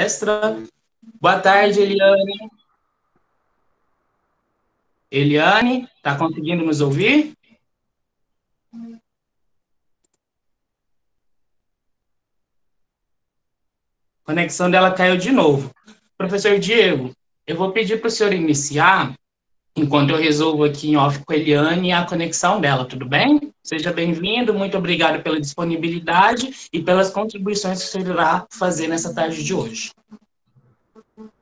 palestra. Boa tarde, Eliane. Eliane, está conseguindo nos ouvir? A conexão dela caiu de novo. Professor Diego, eu vou pedir para o senhor iniciar enquanto eu resolvo aqui em off com a Eliane a conexão dela, tudo bem? Seja bem-vindo, muito obrigado pela disponibilidade e pelas contribuições que você irá fazer nessa tarde de hoje.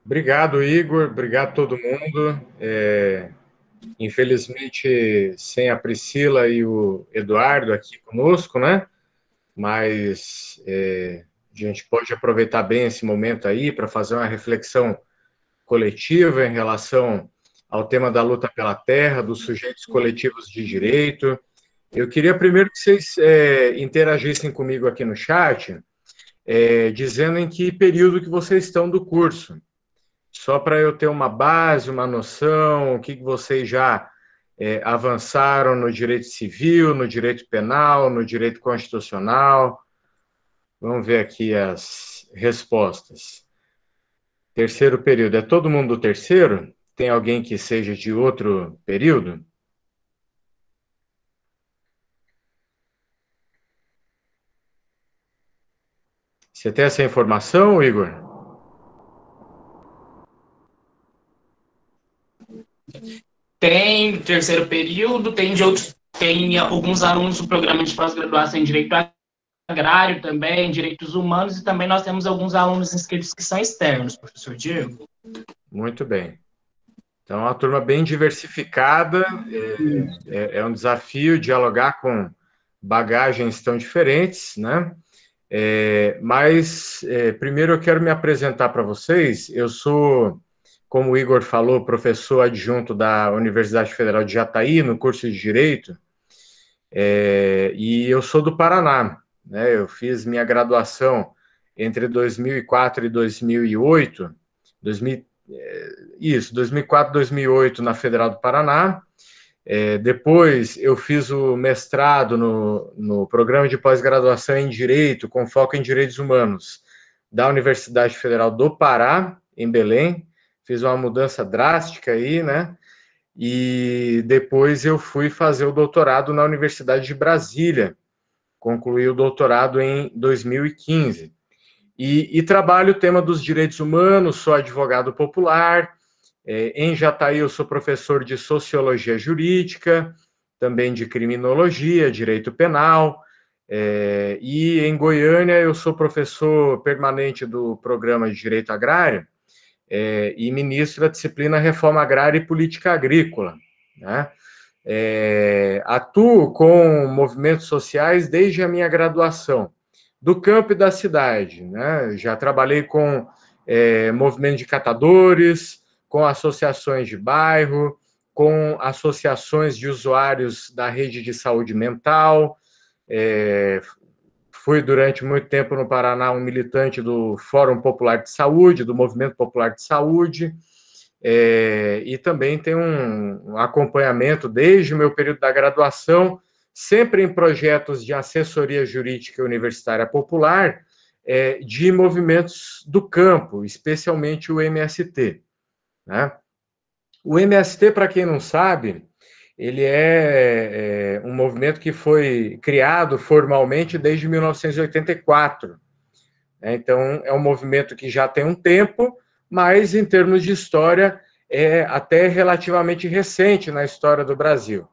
Obrigado, Igor, obrigado todo mundo. É, infelizmente, sem a Priscila e o Eduardo aqui conosco, né? Mas é, a gente pode aproveitar bem esse momento aí para fazer uma reflexão coletiva em relação ao tema da luta pela terra, dos sujeitos coletivos de direito. Eu queria primeiro que vocês é, interagissem comigo aqui no chat, é, dizendo em que período que vocês estão do curso. Só para eu ter uma base, uma noção, o que, que vocês já é, avançaram no direito civil, no direito penal, no direito constitucional. Vamos ver aqui as respostas. Terceiro período. É todo mundo do terceiro? Tem alguém que seja de outro período? Você tem essa informação, Igor? Tem terceiro período, tem de outros, tem alguns alunos do programa de pós-graduação em direito agrário também, direitos humanos e também nós temos alguns alunos inscritos que são externos, professor Diego. Muito bem. Então, é uma turma bem diversificada, é, é, é um desafio dialogar com bagagens tão diferentes, né? É, mas é, primeiro eu quero me apresentar para vocês. Eu sou, como o Igor falou, professor adjunto da Universidade Federal de Jataí, no curso de Direito, é, e eu sou do Paraná. Né? Eu fiz minha graduação entre 2004 e 2008, é, isso, 2004, 2008 na Federal do Paraná. É, depois eu fiz o mestrado no, no programa de pós-graduação em Direito, com foco em Direitos Humanos, da Universidade Federal do Pará, em Belém. Fiz uma mudança drástica aí, né? E depois eu fui fazer o doutorado na Universidade de Brasília. Concluí o doutorado em 2015. E, e trabalho o tema dos direitos humanos, sou advogado popular. É, em Jataí, eu sou professor de sociologia jurídica, também de criminologia, direito penal. É, e em Goiânia, eu sou professor permanente do programa de direito agrário é, e ministro da disciplina Reforma Agrária e Política Agrícola. Né? É, atuo com movimentos sociais desde a minha graduação do campo e da cidade. Né? Já trabalhei com é, movimento de catadores, com associações de bairro, com associações de usuários da rede de saúde mental. É, fui durante muito tempo no Paraná um militante do Fórum Popular de Saúde, do Movimento Popular de Saúde. É, e também tem um acompanhamento desde o meu período da graduação sempre em projetos de assessoria jurídica universitária popular é, de movimentos do campo, especialmente o MST. Né? O MST, para quem não sabe, ele é, é, um movimento que foi criado formalmente desde 1984. Né? Então, é um movimento que já tem um tempo, mas em termos de história, é até relativamente recente na história do Brasil.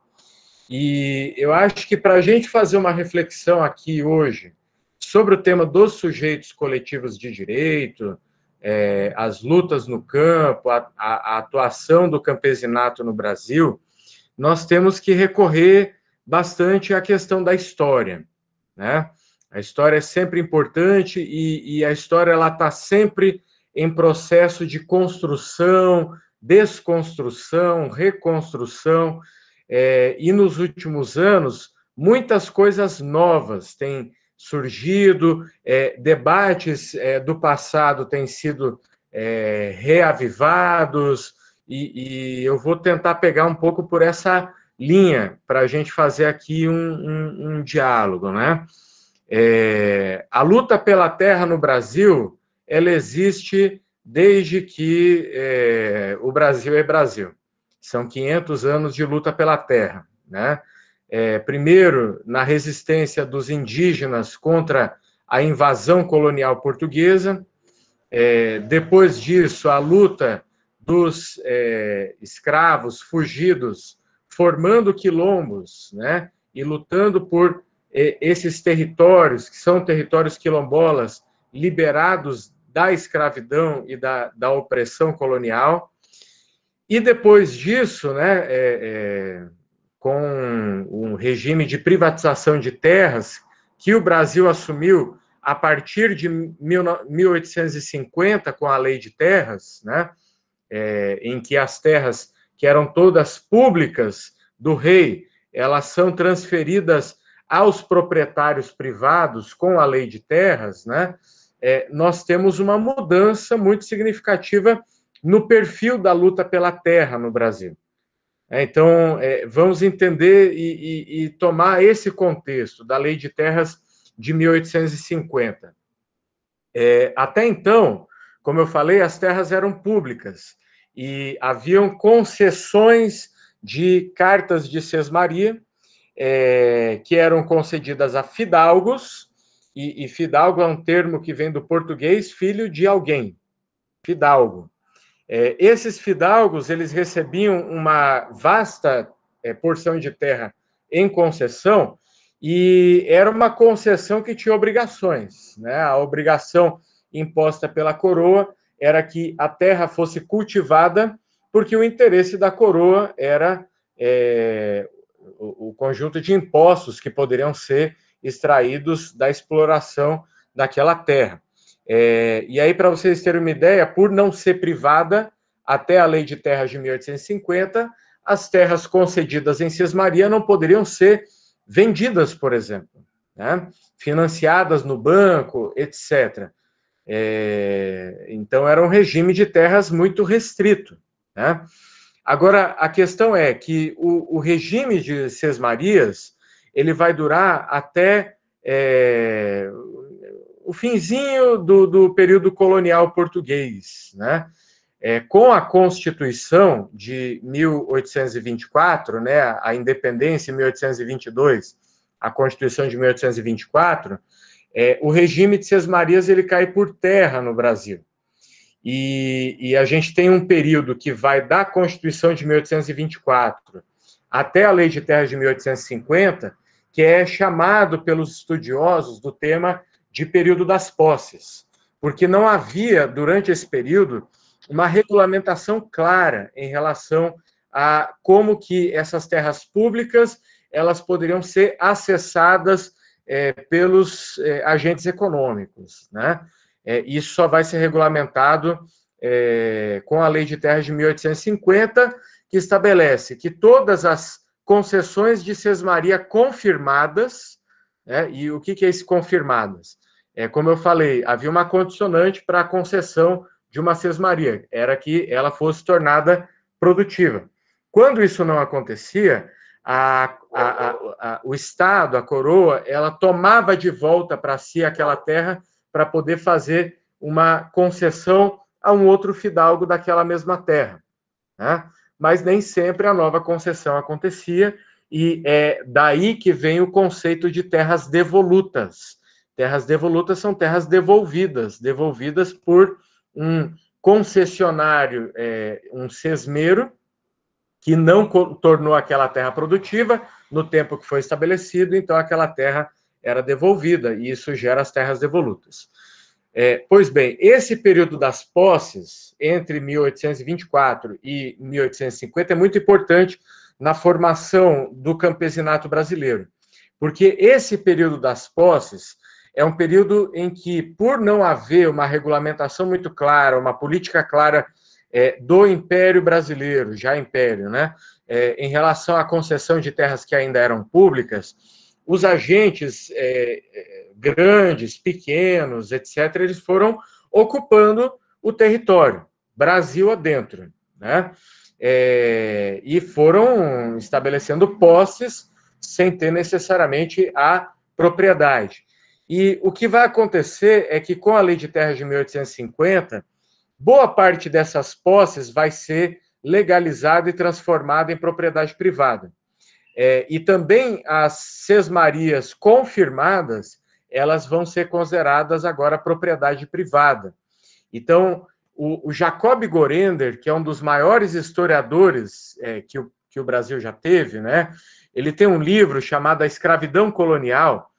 E eu acho que para a gente fazer uma reflexão aqui hoje sobre o tema dos sujeitos coletivos de direito, é, as lutas no campo, a, a, a atuação do campesinato no Brasil, nós temos que recorrer bastante à questão da história, né? A história é sempre importante e, e a história ela está sempre em processo de construção, desconstrução, reconstrução é, e nos últimos anos, muitas coisas novas têm surgido, é, debates é, do passado têm sido é, reavivados, e, e, eu vou tentar pegar um pouco por essa linha para a gente fazer aqui um, um, um diálogo, né? É, a luta pela terra no Brasil, ela existe desde que é, o Brasil é Brasil. São 500 anos de luta pela terra, né? É, primeiro, na resistência dos indígenas contra a invasão colonial portuguesa, é, depois disso, a luta dos é, escravos fugidos, formando quilombos, né? E lutando por é, esses territórios, que são territórios quilombolas, liberados da escravidão e da, da opressão colonial. E depois disso, né, é, é, com um regime de privatização de terras que o Brasil assumiu a partir de 1850, com a Lei de Terras, né, é, em que as terras que eram todas públicas do rei, elas são transferidas aos proprietários privados com a Lei de Terras, né, é, nós temos uma mudança muito significativa no perfil da luta pela terra no Brasil. É, então, é, vamos entender e, e, e tomar esse contexto da Lei de Terras de 1850. É, até então, como eu falei, as terras eram públicas e haviam concessões de cartas de sesmaria que eram concedidas a fidalgos, e, e fidalgo é um termo que vem do português, filho de alguém, fidalgo. É, esses fidalgos eles recebiam uma vasta é, porção de terra em concessão e era uma concessão que tinha obrigações, né? A obrigação imposta pela coroa era que a terra fosse cultivada, porque o interesse da coroa era é, o, o conjunto de impostos que poderiam ser extraídos da exploração daquela terra. É, e aí, para vocês terem uma ideia, por não ser privada, até a Lei de Terras de 1850, as terras concedidas em Sesmaria não poderiam ser vendidas, por exemplo, né? financiadas no banco, etc. É, então, era um regime de terras muito restrito. Né? Agora, a questão é que o, o, regime de Sesmarias ele vai durar até é, o finzinho do, do período colonial português, né? É, com a Constituição de 1824, né, a independência em 1822, a Constituição de 1824, é, o regime de marias ele cai por terra no Brasil. E, e, a gente tem um período que vai da Constituição de 1824 até a Lei de Terras de 1850, que é chamado pelos estudiosos do tema de período das posses, porque não havia, durante esse período, uma regulamentação clara em relação a como que essas terras públicas elas poderiam ser acessadas é, pelos é, agentes econômicos. Né? É, isso só vai ser regulamentado é, com a Lei de Terras de 1850, que estabelece que todas as concessões de sesmaria confirmadas, né, e o que, que é isso confirmadas? É, como eu falei, havia uma condicionante para a concessão de uma sesmaria, era que ela fosse tornada produtiva. Quando isso não acontecia, a, a, a, o Estado, a coroa, ela tomava de volta para si aquela terra para poder fazer uma concessão a um outro fidalgo daquela mesma terra. Né? Mas nem sempre a nova concessão acontecia, e é daí que vem o conceito de terras devolutas. Terras devolutas são terras devolvidas, devolvidas por um concessionário, é, um sesmeiro, que não tornou aquela terra produtiva no tempo que foi estabelecido, então aquela terra era devolvida, e isso gera as terras devolutas. É, pois bem, esse período das posses, entre 1824 e 1850, é muito importante na formação do campesinato brasileiro, porque esse período das posses é um período em que, por não haver uma regulamentação muito clara, uma política clara é, do Império Brasileiro, já Império, né, é, em relação à concessão de terras que ainda eram públicas, os agentes é, é grandes, pequenos, etc., eles foram ocupando o território, Brasil adentro, né? É, e foram estabelecendo posses sem ter necessariamente a propriedade. E o que vai acontecer é que, com a Lei de Terras de 1850, boa parte dessas posses vai ser legalizada e transformada em propriedade privada. É, e também as sesmarias confirmadas, elas vão ser consideradas agora propriedade privada. Então, o, o Jacob Gorender, que é um dos maiores historiadores é, que, o, que o Brasil já teve, né? ele tem um livro chamado A Escravidão Colonial,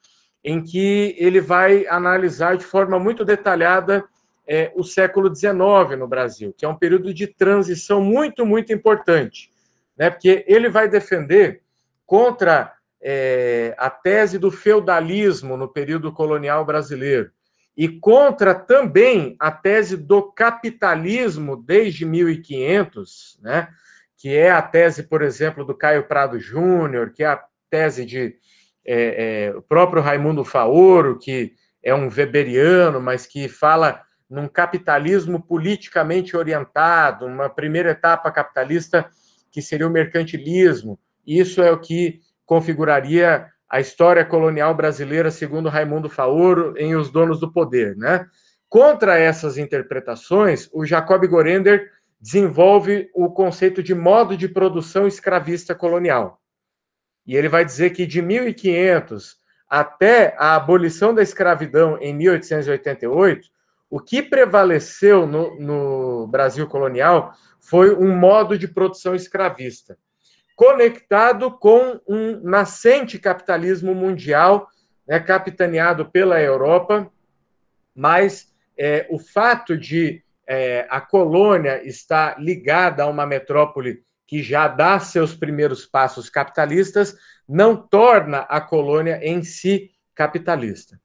em que ele vai analisar de forma muito detalhada é, o século XIX no Brasil, que é um período de transição muito, muito importante, né? porque ele vai defender contra é, a tese do feudalismo no período colonial brasileiro e contra também a tese do capitalismo desde 1500, né? que é a tese, por exemplo, do Caio Prado Júnior, que é a tese de é, é, o próprio Raimundo Faoro, que é um weberiano, mas que fala num capitalismo politicamente orientado, uma primeira etapa capitalista que seria o mercantilismo. Isso é o que configuraria a história colonial brasileira, segundo Raimundo Faoro, em Os Donos do Poder. Né? Contra essas interpretações, o Jacob Gorender desenvolve o conceito de modo de produção escravista colonial. E ele vai dizer que de 1500 até a abolição da escravidão em 1888, o que prevaleceu no, no Brasil colonial foi um modo de produção escravista, conectado com um nascente capitalismo mundial, né, capitaneado pela Europa, mas é, o fato de é, a colônia estar ligada a uma metrópole que já dá seus primeiros passos capitalistas, não torna a colônia em si capitalista.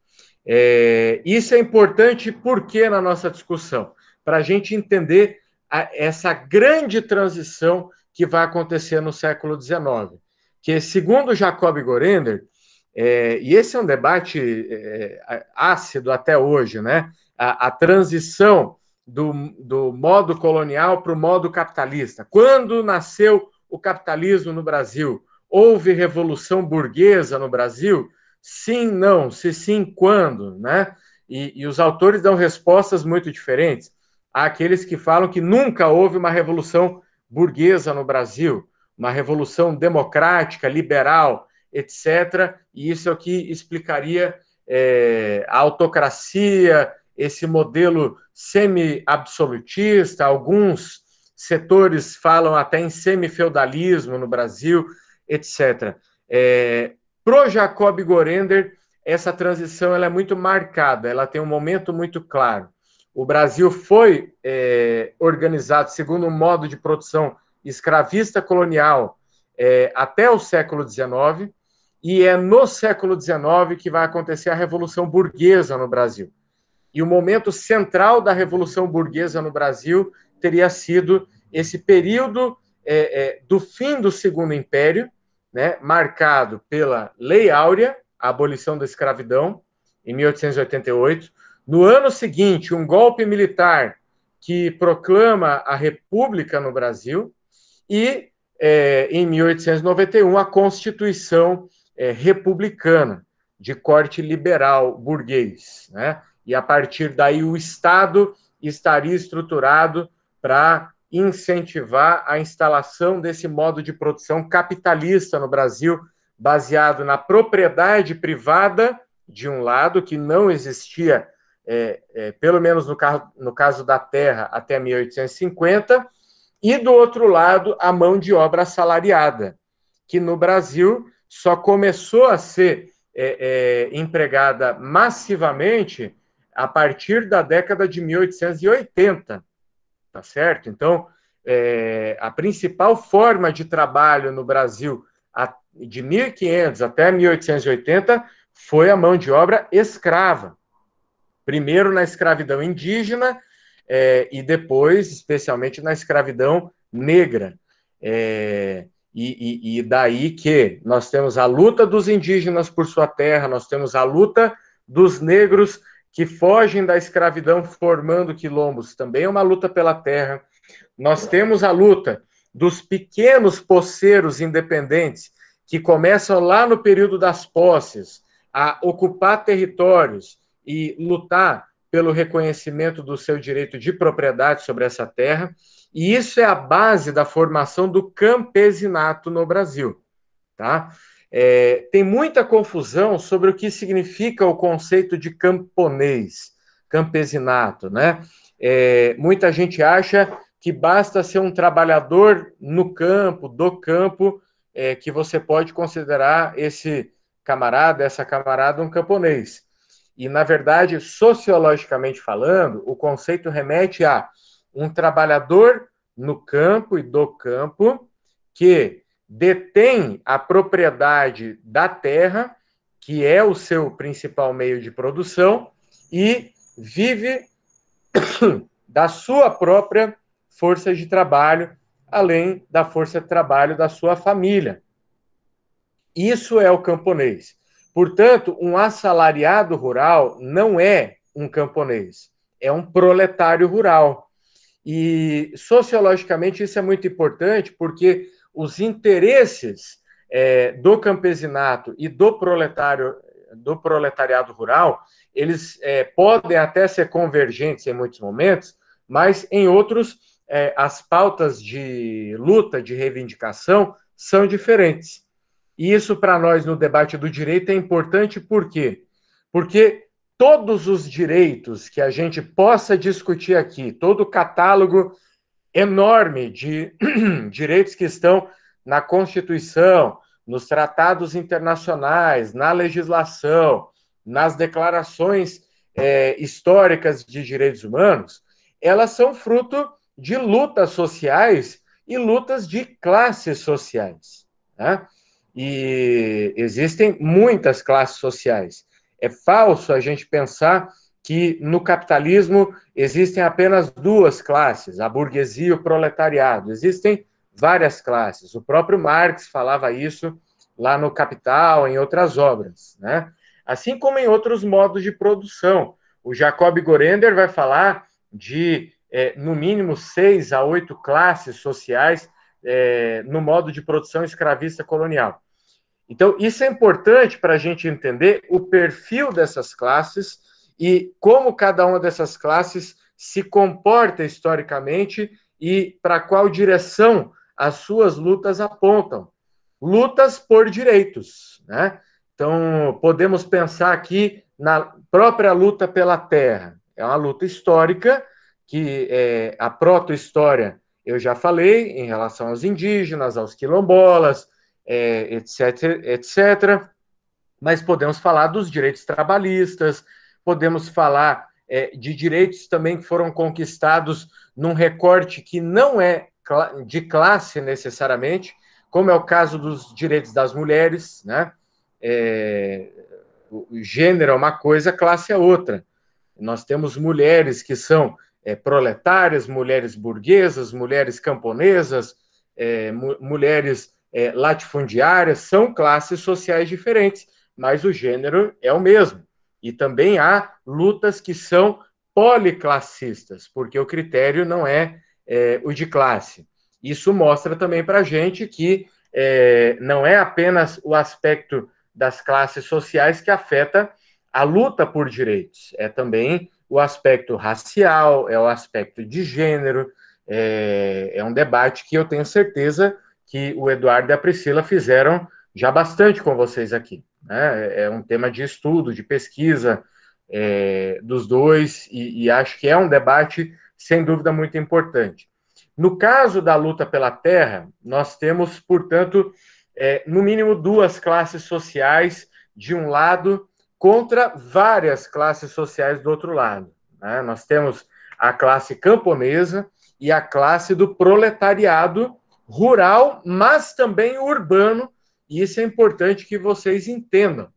É, isso é importante porque na nossa discussão, para a gente entender a, essa grande transição que vai acontecer no século XIX, que segundo Jacob Gorender, é, e esse é um debate é, ácido até hoje, né? A, a transição do, do modo colonial para o modo capitalista. Quando nasceu o capitalismo no Brasil? Houve revolução burguesa no Brasil? Sim, não. Se sim, quando? Né? E, e os autores dão respostas muito diferentes. Há aqueles que falam que nunca houve uma revolução burguesa no Brasil, uma revolução democrática, liberal, etc. E isso é o que explicaria é, a autocracia, esse modelo semi-absolutista, alguns setores falam até em semi-feudalismo no Brasil, etc. É, Pro Jacob Gorender, essa transição ela é muito marcada, ela tem um momento muito claro. O Brasil foi é, organizado segundo um modo de produção escravista colonial é, até o século XIX, e é no século XIX que vai acontecer a Revolução Burguesa no Brasil. E o momento central da Revolução Burguesa no Brasil teria sido esse período é, é, do fim do Segundo Império, né, marcado pela Lei Áurea, a abolição da escravidão, em 1888. No ano seguinte, um golpe militar que proclama a República no Brasil. E, é, em 1891, a Constituição é, republicana, de corte liberal burguês, né? E a partir daí o Estado estaria estruturado para incentivar a instalação desse modo de produção capitalista no Brasil, baseado na propriedade privada, de um lado, que não existia, é, é, pelo menos no, caso, no caso da terra, até 1850, e do outro lado, a mão de obra assalariada, que no Brasil só começou a ser é, é empregada massivamente a partir da década de 1880, tá certo? Então, é, a principal forma de trabalho no Brasil a, de 1500 até 1880 foi a mão de obra escrava. Primeiro na escravidão indígena é, e depois, especialmente, na escravidão negra. É, e, e, e daí que nós temos a luta dos indígenas por sua terra, nós temos a luta dos negros que fogem da escravidão formando quilombos, também é uma luta pela terra. Nós temos a luta dos pequenos poceiros independentes, que começam lá no período das posses a ocupar territórios e lutar pelo reconhecimento do seu direito de propriedade sobre essa terra, e isso é a base da formação do campesinato no Brasil, tá? É, tem muita confusão sobre o que significa o conceito de camponês, campesinato, né? É, muita gente acha que basta ser um trabalhador no campo, do campo, é, que você pode considerar esse camarada, essa camarada, um camponês. E, na verdade, sociologicamente falando, o conceito remete a um trabalhador no campo e do campo que detém a propriedade da terra, que é o seu principal meio de produção, e vive da sua própria força de trabalho, além da força de trabalho da sua família. Isso é o camponês. Portanto, um assalariado rural não é um camponês, é um proletário rural. E sociologicamente isso é muito importante porque os interesses é, do campesinato e do proletário do proletariado rural, eles é, podem até ser convergentes em muitos momentos, mas em outros é, as pautas de luta, de reivindicação são diferentes. E isso para nós no debate do direito é importante por quê? Porque todos os direitos que a gente possa discutir aqui, todo o catálogo enorme de direitos que estão na Constituição, nos tratados internacionais, na legislação, nas declarações é, históricas de direitos humanos, elas são fruto de lutas sociais e lutas de classes sociais. Né? E existem muitas classes sociais. É falso a gente pensar que no capitalismo existem apenas duas classes, a burguesia e o proletariado. Existem várias classes. O próprio Marx falava isso lá no Capital, em outras obras, né? Assim como em outros modos de produção. O Jacob Gorender vai falar de, é, no mínimo, seis a oito classes sociais é, no modo de produção escravista colonial. Então, isso é importante para a gente entender o perfil dessas classes e como cada uma dessas classes se comporta historicamente e para qual direção as suas lutas apontam. Lutas por direitos, né? Então, podemos pensar aqui na própria luta pela terra. É uma luta histórica, que é, a proto-história eu já falei, em relação aos indígenas, aos quilombolas, é, etc, etc. Mas podemos falar dos direitos trabalhistas, podemos falar é, de direitos também que foram conquistados num recorte que não é de classe necessariamente, como é o caso dos direitos das mulheres, né? É, o gênero é uma coisa, classe é outra. Nós temos mulheres que são é, proletárias, mulheres burguesas, mulheres camponesas, é, mulheres é, latifundiárias, são classes sociais diferentes, mas o gênero é o mesmo. E também há lutas que são policlassistas, porque o critério não é, é o de classe. Isso mostra também para a gente que é, não é apenas o aspecto das classes sociais que afeta a luta por direitos, é também o aspecto racial, é o aspecto de gênero, é, é um debate que eu tenho certeza que o Eduardo e a Priscila fizeram já bastante com vocês aqui. Né? É, é um tema de estudo, de pesquisa é, dos dois, e, e acho que é um debate, sem dúvida, muito importante. No caso da luta pela terra, nós temos, portanto, é, no mínimo duas classes sociais de um lado contra várias classes sociais do outro lado. Né? Nós temos a classe camponesa e a classe do proletariado rural, mas também urbano, e isso é importante que vocês entendam,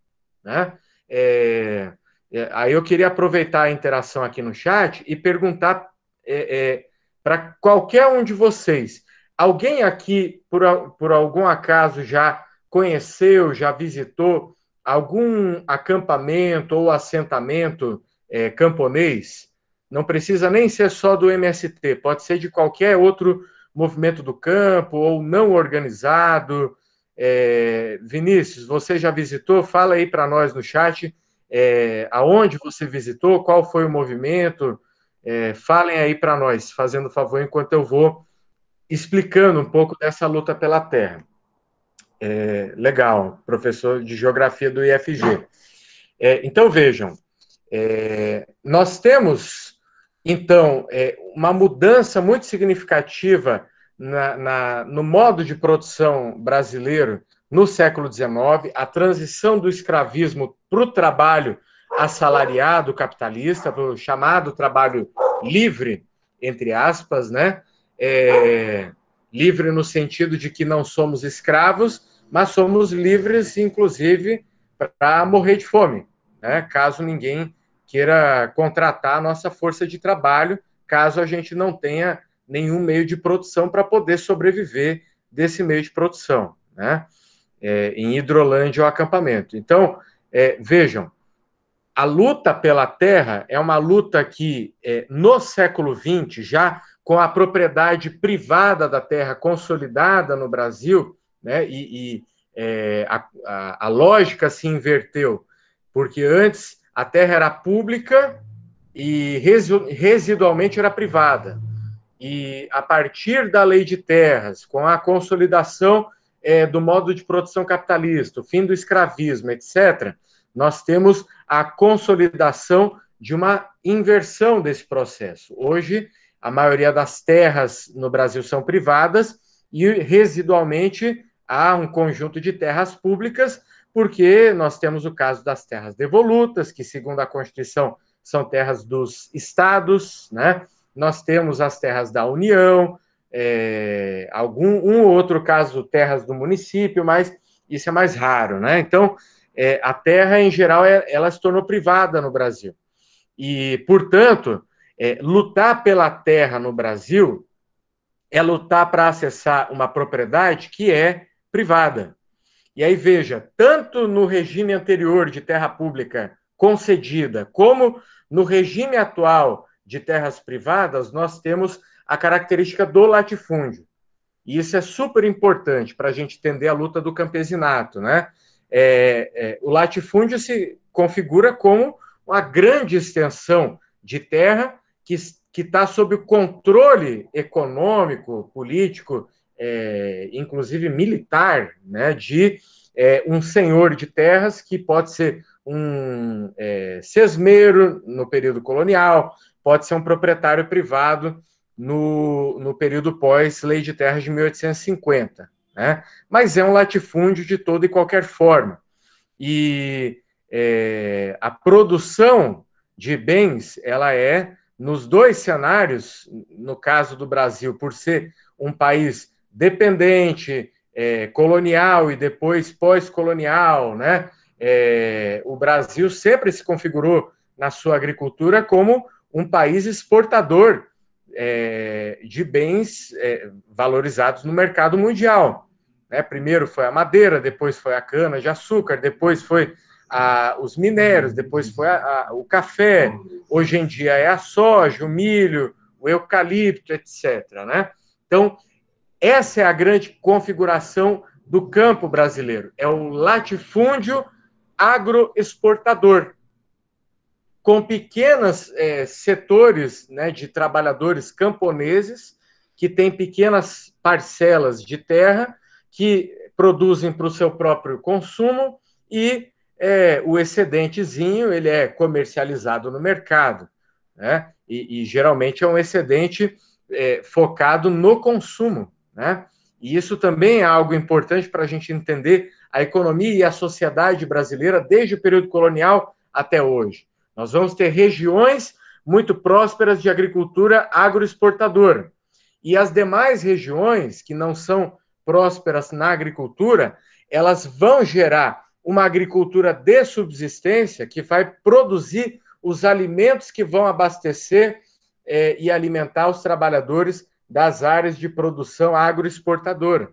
né? É, é, aí eu queria aproveitar a interação aqui no chat e perguntar é, é para qualquer um de vocês, alguém aqui, por, por algum acaso, já conheceu, já visitou algum acampamento ou assentamento é, camponês? Não precisa nem ser só do MST, pode ser de qualquer outro movimento do campo ou não organizado, é, Vinícius, você já visitou? Fala aí para nós no chat é, aonde você visitou, qual foi o movimento. É, falem aí para nós, fazendo favor, enquanto eu vou explicando um pouco dessa luta pela terra. É, legal, professor de geografia do IFG. É, então vejam, é, nós temos então uma mudança muito significativa na, na, no modo de produção brasileiro no século XIX, a transição do escravismo para o trabalho assalariado capitalista, para o chamado trabalho livre, entre aspas, né? É, livre no sentido de que não somos escravos, mas somos livres, inclusive, para morrer de fome, né? caso ninguém queira contratar a nossa força de trabalho, caso a gente não tenha nenhum meio de produção para poder sobreviver desse meio de produção, né? É, em hidrolândia ou acampamento. Então, é, vejam, a luta pela terra é uma luta que, é, no século XX, já com a propriedade privada da terra consolidada no Brasil, né, e, e é, a, a, a, lógica se inverteu, porque antes a terra era pública e residualmente era privada. E a partir da lei de terras, com a consolidação é, do modo de produção capitalista, o fim do escravismo, etc., nós temos a consolidação de uma inversão desse processo. Hoje, a maioria das terras no Brasil são privadas e, residualmente, há um conjunto de terras públicas, porque nós temos o caso das terras devolutas, que, segundo a Constituição, são terras dos estados, né? nós temos as terras da União, é, algum um ou outro caso terras do município, mas isso é mais raro, né? Então é, a terra em geral é, ela se tornou privada no Brasil e portanto é, lutar pela terra no Brasil é lutar para acessar uma propriedade que é privada. E aí veja, tanto no regime anterior de terra pública concedida, como no regime atual de terras privadas, nós temos a característica do latifúndio. E isso é super importante para a gente entender a luta do campesinato. Né? É, é, o latifúndio se configura como uma grande extensão de terra que está sob o controle econômico, político, é, inclusive militar, né, de é, um senhor de terras que pode ser um é, sesmeiro no período colonial, pode ser um proprietário privado no, no período pós-lei de terras de 1850. Né? Mas é um latifúndio de toda e qualquer forma. E é, a produção de bens, ela é, nos dois cenários, no caso do Brasil, por ser um país dependente, é, colonial e depois pós-colonial, né? É, o Brasil sempre se configurou na sua agricultura como um país exportador é, de bens é, valorizados no mercado mundial. Né? Primeiro foi a madeira, depois foi a cana de açúcar, depois foi a, os minérios, depois foi a, a, o café, hoje em dia é a soja, o milho, o eucalipto, etc. Né? Então, essa é a grande configuração do campo brasileiro: é o latifúndio agroexportador com pequenos é, setores né, de trabalhadores camponeses que têm pequenas parcelas de terra que produzem para o seu próprio consumo e é, o excedentezinho ele é comercializado no mercado, né? E, e geralmente é um excedente é, focado no consumo, né? E isso também é algo importante para a gente entender a economia e a sociedade brasileira desde o período colonial até hoje. Nós vamos ter regiões muito prósperas de agricultura agroexportadora. E as demais regiões que não são prósperas na agricultura, elas vão gerar uma agricultura de subsistência que vai produzir os alimentos que vão abastecer eh, e alimentar os trabalhadores das áreas de produção agroexportadora.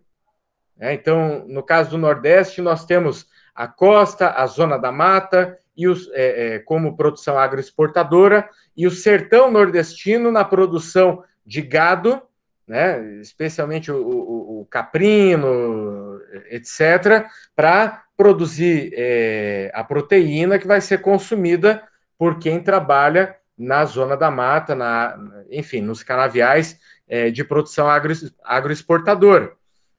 É, então, no caso do Nordeste, nós temos a costa, a zona da mata, e os, é, é, como produção agroexportadora, e o sertão nordestino na produção de gado, né, especialmente o, o, o caprino, etc., para produzir é, a proteína que vai ser consumida por quem trabalha na zona da mata, na, enfim, nos canaviais é, de produção agro, agroexportadora.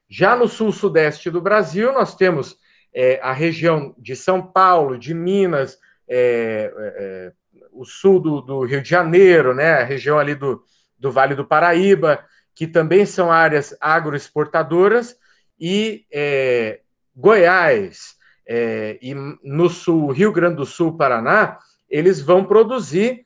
Já no sul-sudeste do Brasil, nós temos é, a região de São Paulo, de Minas, é, é, é, o sul do, do, Rio de Janeiro, né, a região ali do, do Vale do Paraíba, que também são áreas agroexportadoras, e é, Goiás, e no sul, Rio Grande do Sul, Paraná, eles vão produzir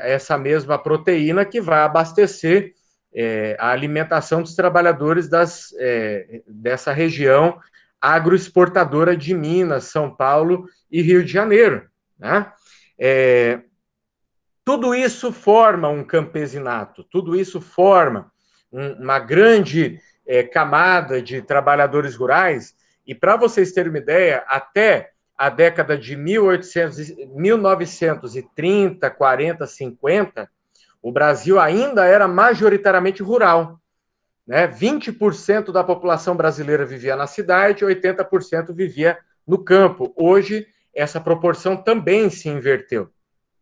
essa mesma proteína que vai abastecer é, a alimentação dos trabalhadores das, é, dessa região agroexportadora de Minas, São Paulo e Rio de Janeiro. Né? É, tudo isso forma um campesinato, tudo isso forma um, uma grande é, camada de trabalhadores rurais. E para vocês terem uma ideia, até a década de 1800, 1930, 40, 50, o Brasil ainda era majoritariamente rural. Né? 20% da população brasileira vivia na cidade, 80% vivia no campo. Hoje, essa proporção também se inverteu.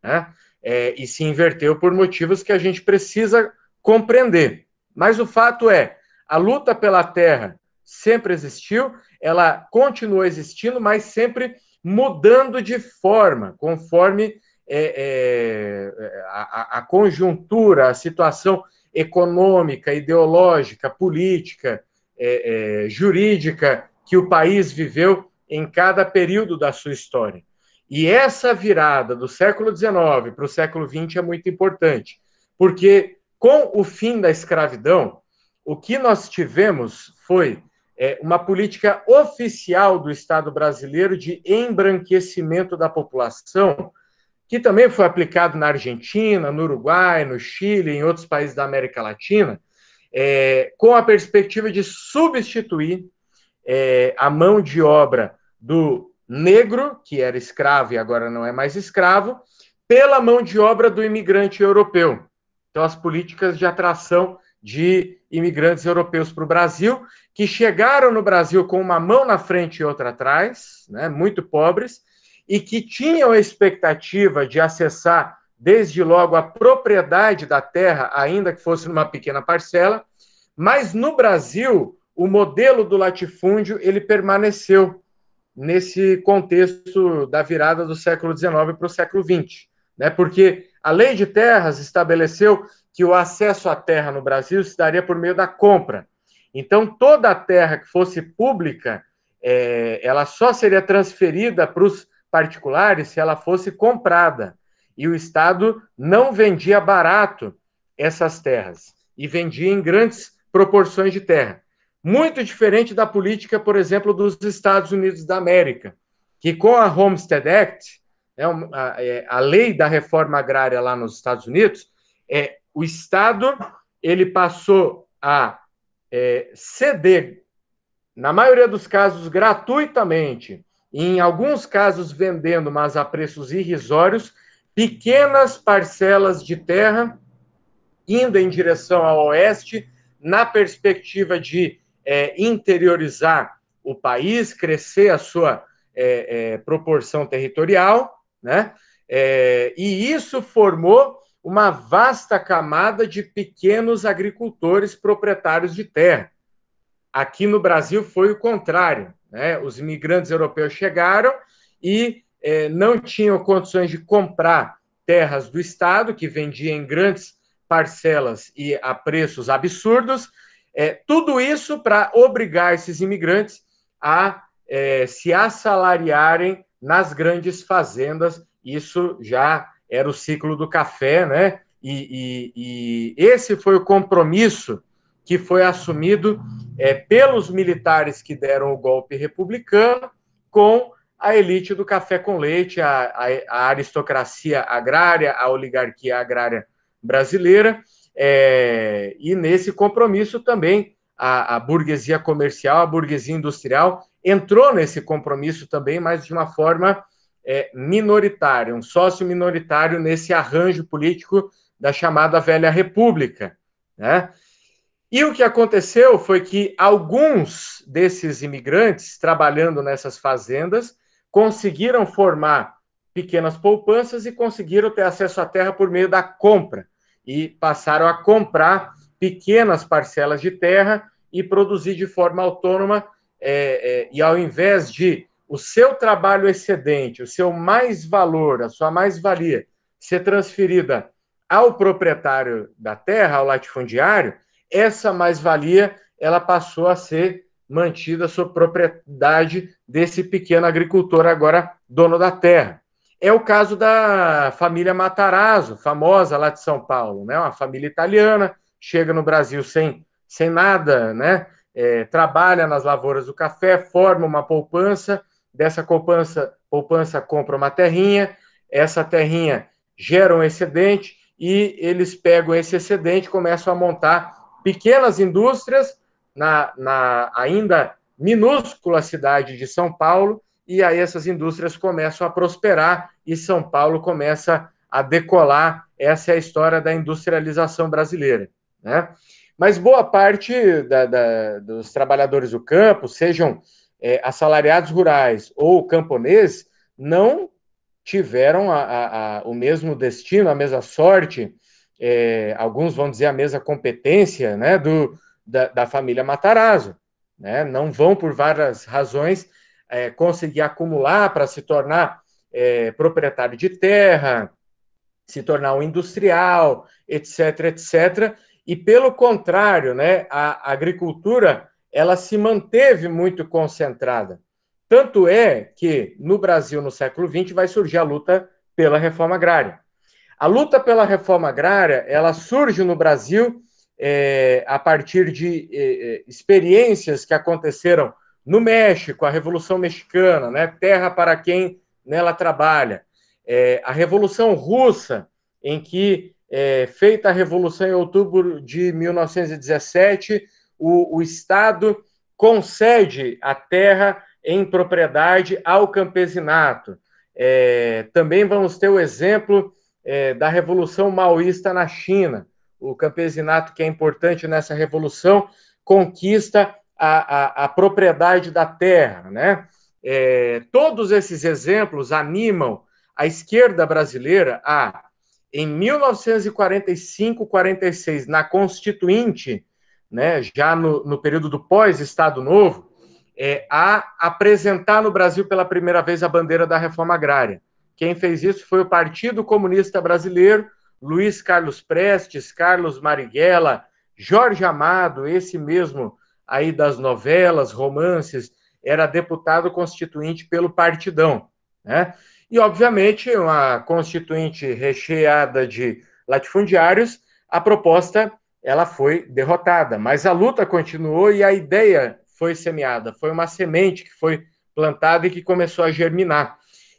Né? É, e se inverteu por motivos que a gente precisa compreender. Mas o fato é, a luta pela terra sempre existiu, ela continua existindo, mas sempre mudando de forma, conforme é, é, a, a, conjuntura, a situação econômica, ideológica, política, é, é, jurídica que o país viveu em cada período da sua história. E essa virada do século XIX para o século XX é muito importante, porque com o fim da escravidão, o que nós tivemos foi é, uma política oficial do Estado brasileiro de embranquecimento da população que também foi aplicado na Argentina, no Uruguai, no Chile, em outros países da América Latina, é, com a perspectiva de substituir é, a mão de obra do negro, que era escravo e agora não é mais escravo, pela mão de obra do imigrante europeu. Então, as políticas de atração de imigrantes europeus para o Brasil, que chegaram no Brasil com uma mão na frente e outra atrás, né, muito pobres, e que tinham a expectativa de acessar, desde logo, a propriedade da terra, ainda que fosse numa pequena parcela, mas no Brasil, o modelo do latifúndio ele permaneceu nesse contexto da virada do século XIX para o século XX, né? porque a lei de terras estabeleceu que o acesso à terra no Brasil se daria por meio da compra. Então, toda a terra que fosse pública, é, ela só seria transferida para os particulares se ela fosse comprada. E o Estado não vendia barato essas terras e vendia em grandes proporções de terra. Muito diferente da política, por exemplo, dos Estados Unidos da América, que com a Homestead Act, né, é a, lei da reforma agrária lá nos Estados Unidos, é, o Estado ele passou a é, ceder, na maioria dos casos gratuitamente, em alguns casos vendendo, mas a preços irrisórios, pequenas parcelas de terra indo em direção ao oeste, na perspectiva de é, interiorizar o país, crescer a sua é, é, proporção territorial, né? É, e isso formou uma vasta camada de pequenos agricultores proprietários de terra. Aqui no Brasil foi o contrário. Né? Os imigrantes europeus chegaram e é, não tinham condições de comprar terras do Estado, que vendia em grandes parcelas e a preços absurdos. É, tudo isso para obrigar esses imigrantes a é, se assalariarem nas grandes fazendas. Isso já era o ciclo do café, né? E, e, e esse foi o compromisso que foi assumido é, pelos militares que deram o golpe republicano com a elite do café com leite, a, a, a aristocracia agrária, a oligarquia agrária brasileira, é, e nesse compromisso também a, a, burguesia comercial, a burguesia industrial entrou nesse compromisso também, mas de uma forma é, minoritária, um sócio minoritário nesse arranjo político da chamada velha república, né? E o que aconteceu foi que alguns desses imigrantes trabalhando nessas fazendas conseguiram formar pequenas poupanças e conseguiram ter acesso à terra por meio da compra e passaram a comprar pequenas parcelas de terra e produzir de forma autônoma é, é, e ao invés de o seu trabalho excedente, o seu mais valor, a sua mais valia ser transferida ao proprietário da terra, ao latifundiário, essa mais-valia ela passou a ser mantida sob propriedade desse pequeno agricultor, agora dono da terra. É o caso da família Matarazzo, famosa lá de São Paulo, né? uma família italiana, chega no Brasil sem, sem nada, né? É, trabalha nas lavouras do café, forma uma poupança, dessa poupança, poupança compra uma terrinha, essa terrinha gera um excedente e eles pegam esse excedente começam a montar pequenas indústrias na, na ainda minúscula cidade de São Paulo, e aí essas indústrias começam a prosperar e São Paulo começa a decolar. Essa é a história da industrialização brasileira. Né? Mas boa parte da, da, dos trabalhadores do campo, sejam é, assalariados rurais ou camponeses, não tiveram a, a, a, o mesmo destino, a mesma sorte é, alguns vão dizer a mesma competência né, do, da, da família Matarazzo. Né? Não vão, por várias razões, é, conseguir acumular para se tornar é, proprietário de terra, se tornar um industrial, etc., etc. E, pelo contrário, né, a agricultura ela se manteve muito concentrada. Tanto é que, no Brasil, no século XX, vai surgir a luta pela reforma agrária. A luta pela reforma agrária ela surge no Brasil é, a partir de é, é, experiências que aconteceram no México, a Revolução Mexicana, né, terra para quem nela trabalha, é, a Revolução Russa, em que, é, feita a Revolução em outubro de 1917, o, o Estado concede a terra em propriedade ao campesinato. É, também vamos ter o exemplo é, da Revolução Maoísta na China. O campesinato, que é importante nessa revolução, conquista a, a, a propriedade da terra. Né? É, todos esses exemplos animam a esquerda brasileira a, em 1945-46, na Constituinte, né, já no, no período do pós-Estado Novo, é, a apresentar no Brasil pela primeira vez a bandeira da reforma agrária. Quem fez isso foi o Partido Comunista Brasileiro, Luiz Carlos Prestes, Carlos Marighella, Jorge Amado, esse mesmo aí das novelas, romances, era deputado constituinte pelo Partidão, né? E, obviamente, uma constituinte recheada de latifundiários, a proposta ela foi derrotada, mas a luta continuou e a ideia foi semeada, foi uma semente que foi plantada e que começou a germinar.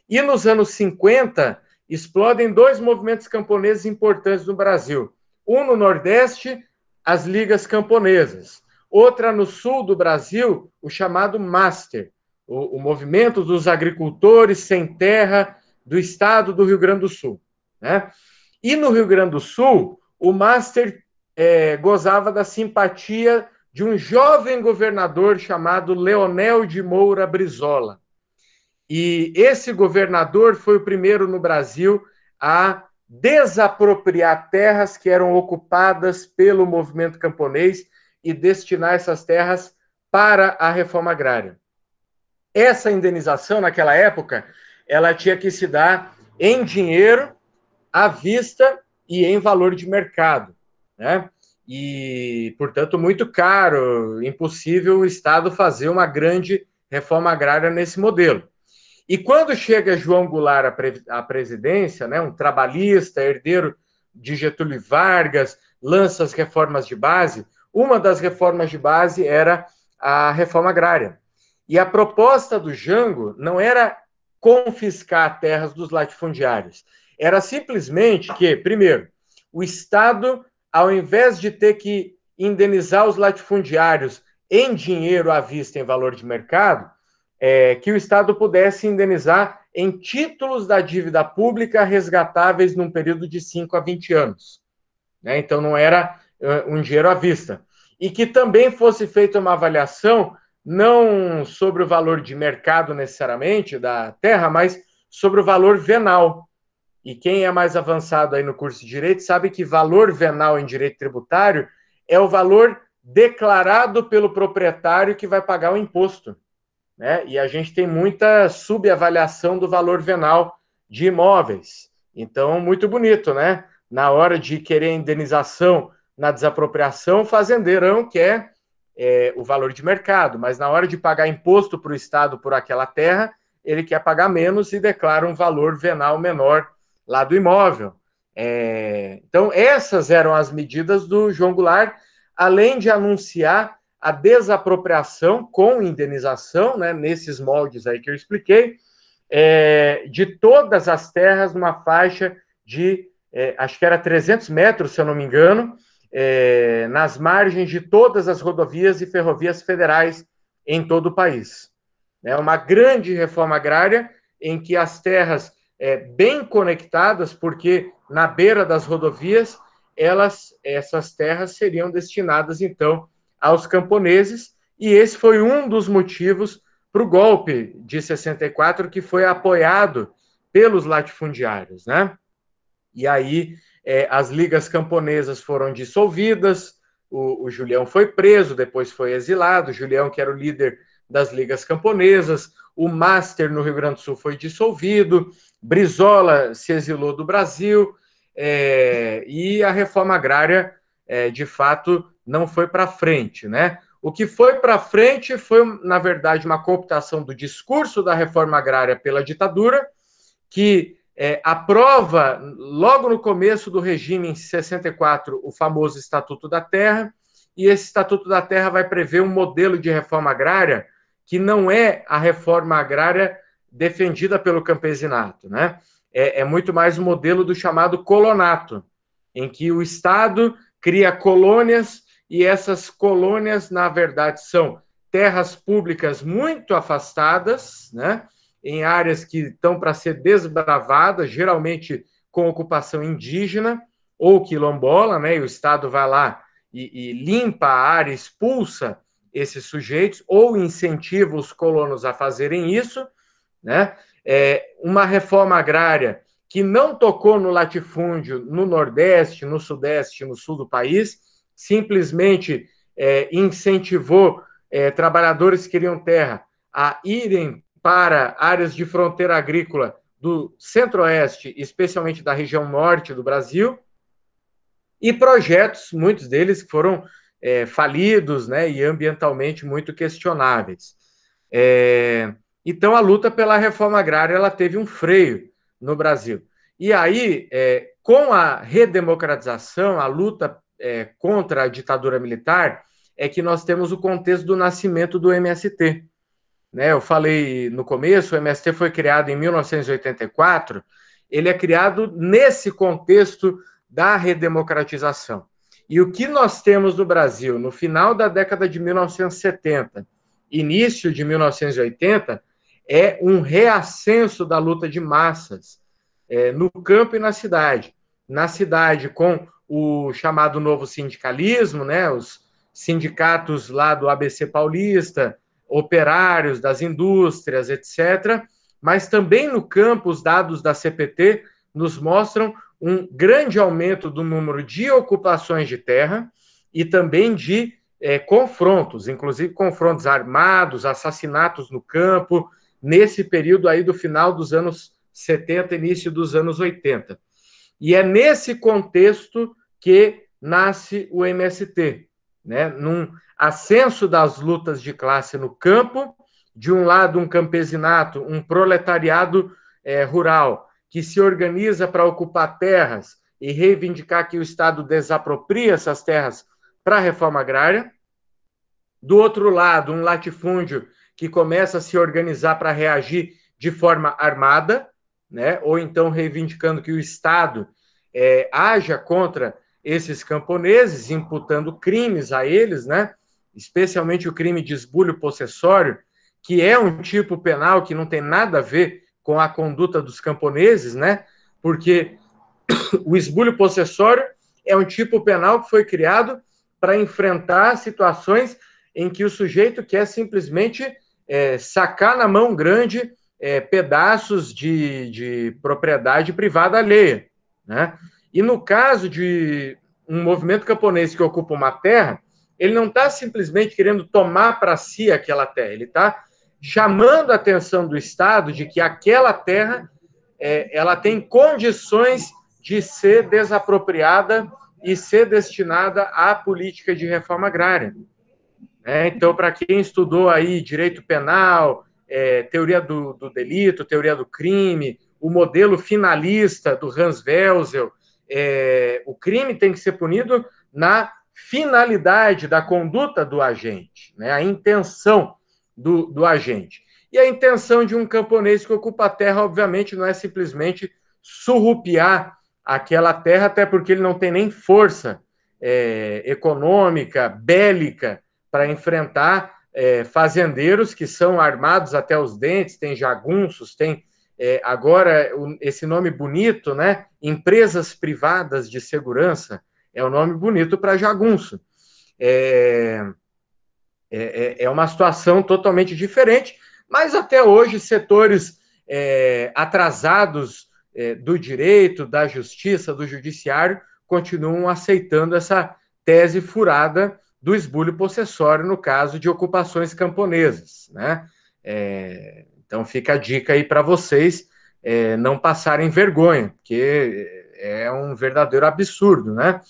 E nos anos 50, explodem dois movimentos camponeses importantes no Brasil. Um no Nordeste, as ligas camponesas. Outra no sul do Brasil, o chamado Master, o, o movimento dos agricultores sem terra do estado do Rio Grande do Sul. Né? E no Rio Grande do Sul, o Master é, gozava da simpatia de um jovem governador chamado Leonel de Moura Brizola. E esse governador foi o primeiro no Brasil a desapropriar terras que eram ocupadas pelo movimento camponês e destinar essas terras para a reforma agrária. Essa indenização, naquela época, ela tinha que se dar em dinheiro, à vista e em valor de mercado. Né? E, portanto, muito caro, impossível o Estado fazer uma grande reforma agrária nesse modelo. E quando chega João Goulart à, pre à presidência, né, um trabalhista, herdeiro de Getúlio Vargas, lança as reformas de base. Uma das reformas de base era a reforma agrária. E a proposta do Jango não era confiscar terras dos latifundiários, era simplesmente que, primeiro, o Estado, ao invés de ter que indenizar os latifundiários em dinheiro à vista, em valor de mercado, é, que o Estado pudesse indenizar em títulos da dívida pública resgatáveis num período de 5 a 20 anos. Né? Então, não era uh, um dinheiro à vista. E que também fosse feita uma avaliação, não sobre o valor de mercado necessariamente da terra, mas sobre o valor venal. E quem é mais avançado aí no curso de direito sabe que valor venal em direito tributário é o valor declarado pelo proprietário que vai pagar o imposto né? E a gente tem muita subavaliação do valor venal de imóveis. Então, muito bonito, né? Na hora de querer indenização na desapropriação, o fazendeirão quer é, o valor de mercado, mas na hora de pagar imposto para o Estado por aquela terra, ele quer pagar menos e declara um valor venal menor lá do imóvel. É, então, essas eram as medidas do João Goulart, além de anunciar a desapropriação com indenização, né, nesses moldes aí que eu expliquei, é, de todas as terras numa faixa de, é, acho que era 300 metros, se eu não me engano, é, nas margens de todas as rodovias e ferrovias federais em todo o país. É uma grande reforma agrária em que as terras é, bem conectadas, porque na beira das rodovias, elas, essas terras seriam destinadas, então, aos camponeses, e esse foi um dos motivos para o golpe de 64, que foi apoiado pelos latifundiários. Né? E aí é, as ligas camponesas foram dissolvidas, o, o Julião foi preso, depois foi exilado, o Julião, que era o líder das ligas camponesas, o Master no Rio Grande do Sul foi dissolvido, Brizola se exilou do Brasil, é, e a reforma agrária, é, de fato, não foi para frente, né? O que foi para frente foi, na verdade, uma cooptação do discurso da reforma agrária pela ditadura, que é, aprova, logo no começo do regime, em 64, o famoso Estatuto da Terra, e esse Estatuto da Terra vai prever um modelo de reforma agrária que não é a reforma agrária defendida pelo campesinato, né? É, é muito mais o um modelo do chamado colonato, em que o Estado cria colônias e essas colônias, na verdade, são terras públicas muito afastadas, né? em áreas que estão para ser desbravadas, geralmente com ocupação indígena ou quilombola, né? e o Estado vai lá e, e limpa a área, expulsa esses sujeitos, ou incentiva os colonos a fazerem isso, né? É, uma reforma agrária que não tocou no latifúndio no Nordeste, no Sudeste, no Sul do país, simplesmente é, incentivou é, trabalhadores que queriam terra a irem para áreas de fronteira agrícola do centro-oeste, especialmente da região norte do Brasil, e projetos, muitos deles que foram é, falidos né, e ambientalmente muito questionáveis. É, então, a luta pela reforma agrária ela teve um freio no Brasil. E aí, é, com a redemocratização, a luta é, contra a ditadura militar é que nós temos o contexto do nascimento do MST. Né? Eu falei no começo, o MST foi criado em 1984, ele é criado nesse contexto da redemocratização. E o que nós temos no Brasil no final da década de 1970, início de 1980, é um reascenso da luta de massas é, no campo e na cidade. Na cidade, com o chamado novo sindicalismo, né? Os sindicatos lá do ABC Paulista, operários das indústrias, etc. Mas também no campo, os dados da CPT nos mostram um grande aumento do número de ocupações de terra e também de é, confrontos, inclusive confrontos armados, assassinatos no campo, nesse período aí do final dos anos 70, início dos anos 80. E é nesse contexto que nasce o MST, né? num ascenso das lutas de classe no campo, de um lado um campesinato, um proletariado é, rural, que se organiza para ocupar terras e reivindicar que o Estado desapropria essas terras para a reforma agrária. Do outro lado, um latifúndio que começa a se organizar para reagir de forma armada, né? ou então reivindicando que o Estado é, haja contra esses camponeses, imputando crimes a eles, né? especialmente o crime de esbulho possessório, que é um tipo penal que não tem nada a ver com a conduta dos camponeses, né? porque o esbulho possessório é um tipo penal que foi criado para enfrentar situações em que o sujeito quer simplesmente é, sacar na mão grande é, pedaços de, de propriedade privada alheia. Né? E no caso de um movimento camponês que ocupa uma terra, ele não está simplesmente querendo tomar para si aquela terra, ele está chamando a atenção do Estado de que aquela terra é, ela tem condições de ser desapropriada e ser destinada à política de reforma agrária. É, então, para quem estudou aí direito penal, é, teoria do, do, delito, teoria do crime, o modelo finalista do Hans Welzel. É, o crime tem que ser punido na finalidade da conduta do agente, né, a intenção do, do agente. E a intenção de um camponês que ocupa a terra, obviamente, não é simplesmente surrupiar aquela terra, até porque ele não tem nem força é, econômica, bélica, para enfrentar é, fazendeiros que são armados até os dentes, tem jagunços, tem é, agora esse nome bonito, né? Empresas privadas de segurança é um nome bonito para jagunço. É, é, é, é uma situação totalmente diferente, mas até hoje setores é, atrasados é, do direito, da justiça, do judiciário continuam aceitando essa tese furada do esbulho possessório no caso de ocupações camponesas. Né? É, então fica a dica aí para vocês é, não passarem vergonha, porque é, é um verdadeiro absurdo, né?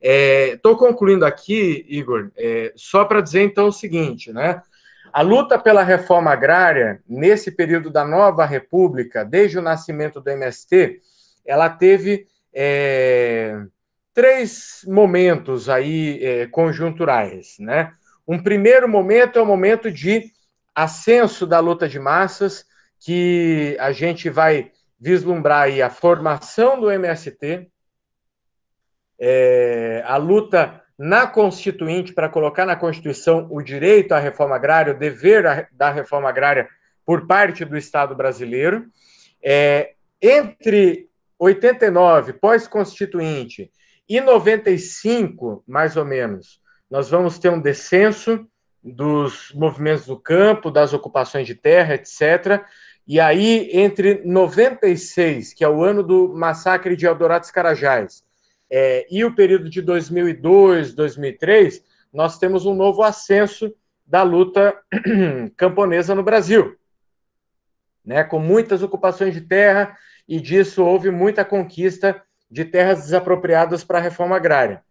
Estou é, concluindo aqui, Igor, é, só para dizer então o seguinte, né? A luta pela reforma agrária, nesse período da nova república, desde o nascimento do MST, ela teve é, três momentos aí é, conjunturais, né? Um primeiro momento é o momento de ascenso da luta de massas, que a gente vai vislumbrar aí a formação do MST, é, a luta na Constituinte para colocar na Constituição o direito à reforma agrária, o dever da reforma agrária por parte do Estado brasileiro. É, entre 89, pós-constituinte, e 95, mais ou menos, nós vamos ter um descenso dos movimentos do campo, das ocupações de terra, etc. E aí, entre 96, que é o ano do massacre de Eldorado Carajás, é, e o período de 2002, 2003, nós temos um novo ascenso da luta camponesa no Brasil, né, com muitas ocupações de terra, e disso houve muita conquista de terras desapropriadas para a reforma agrária.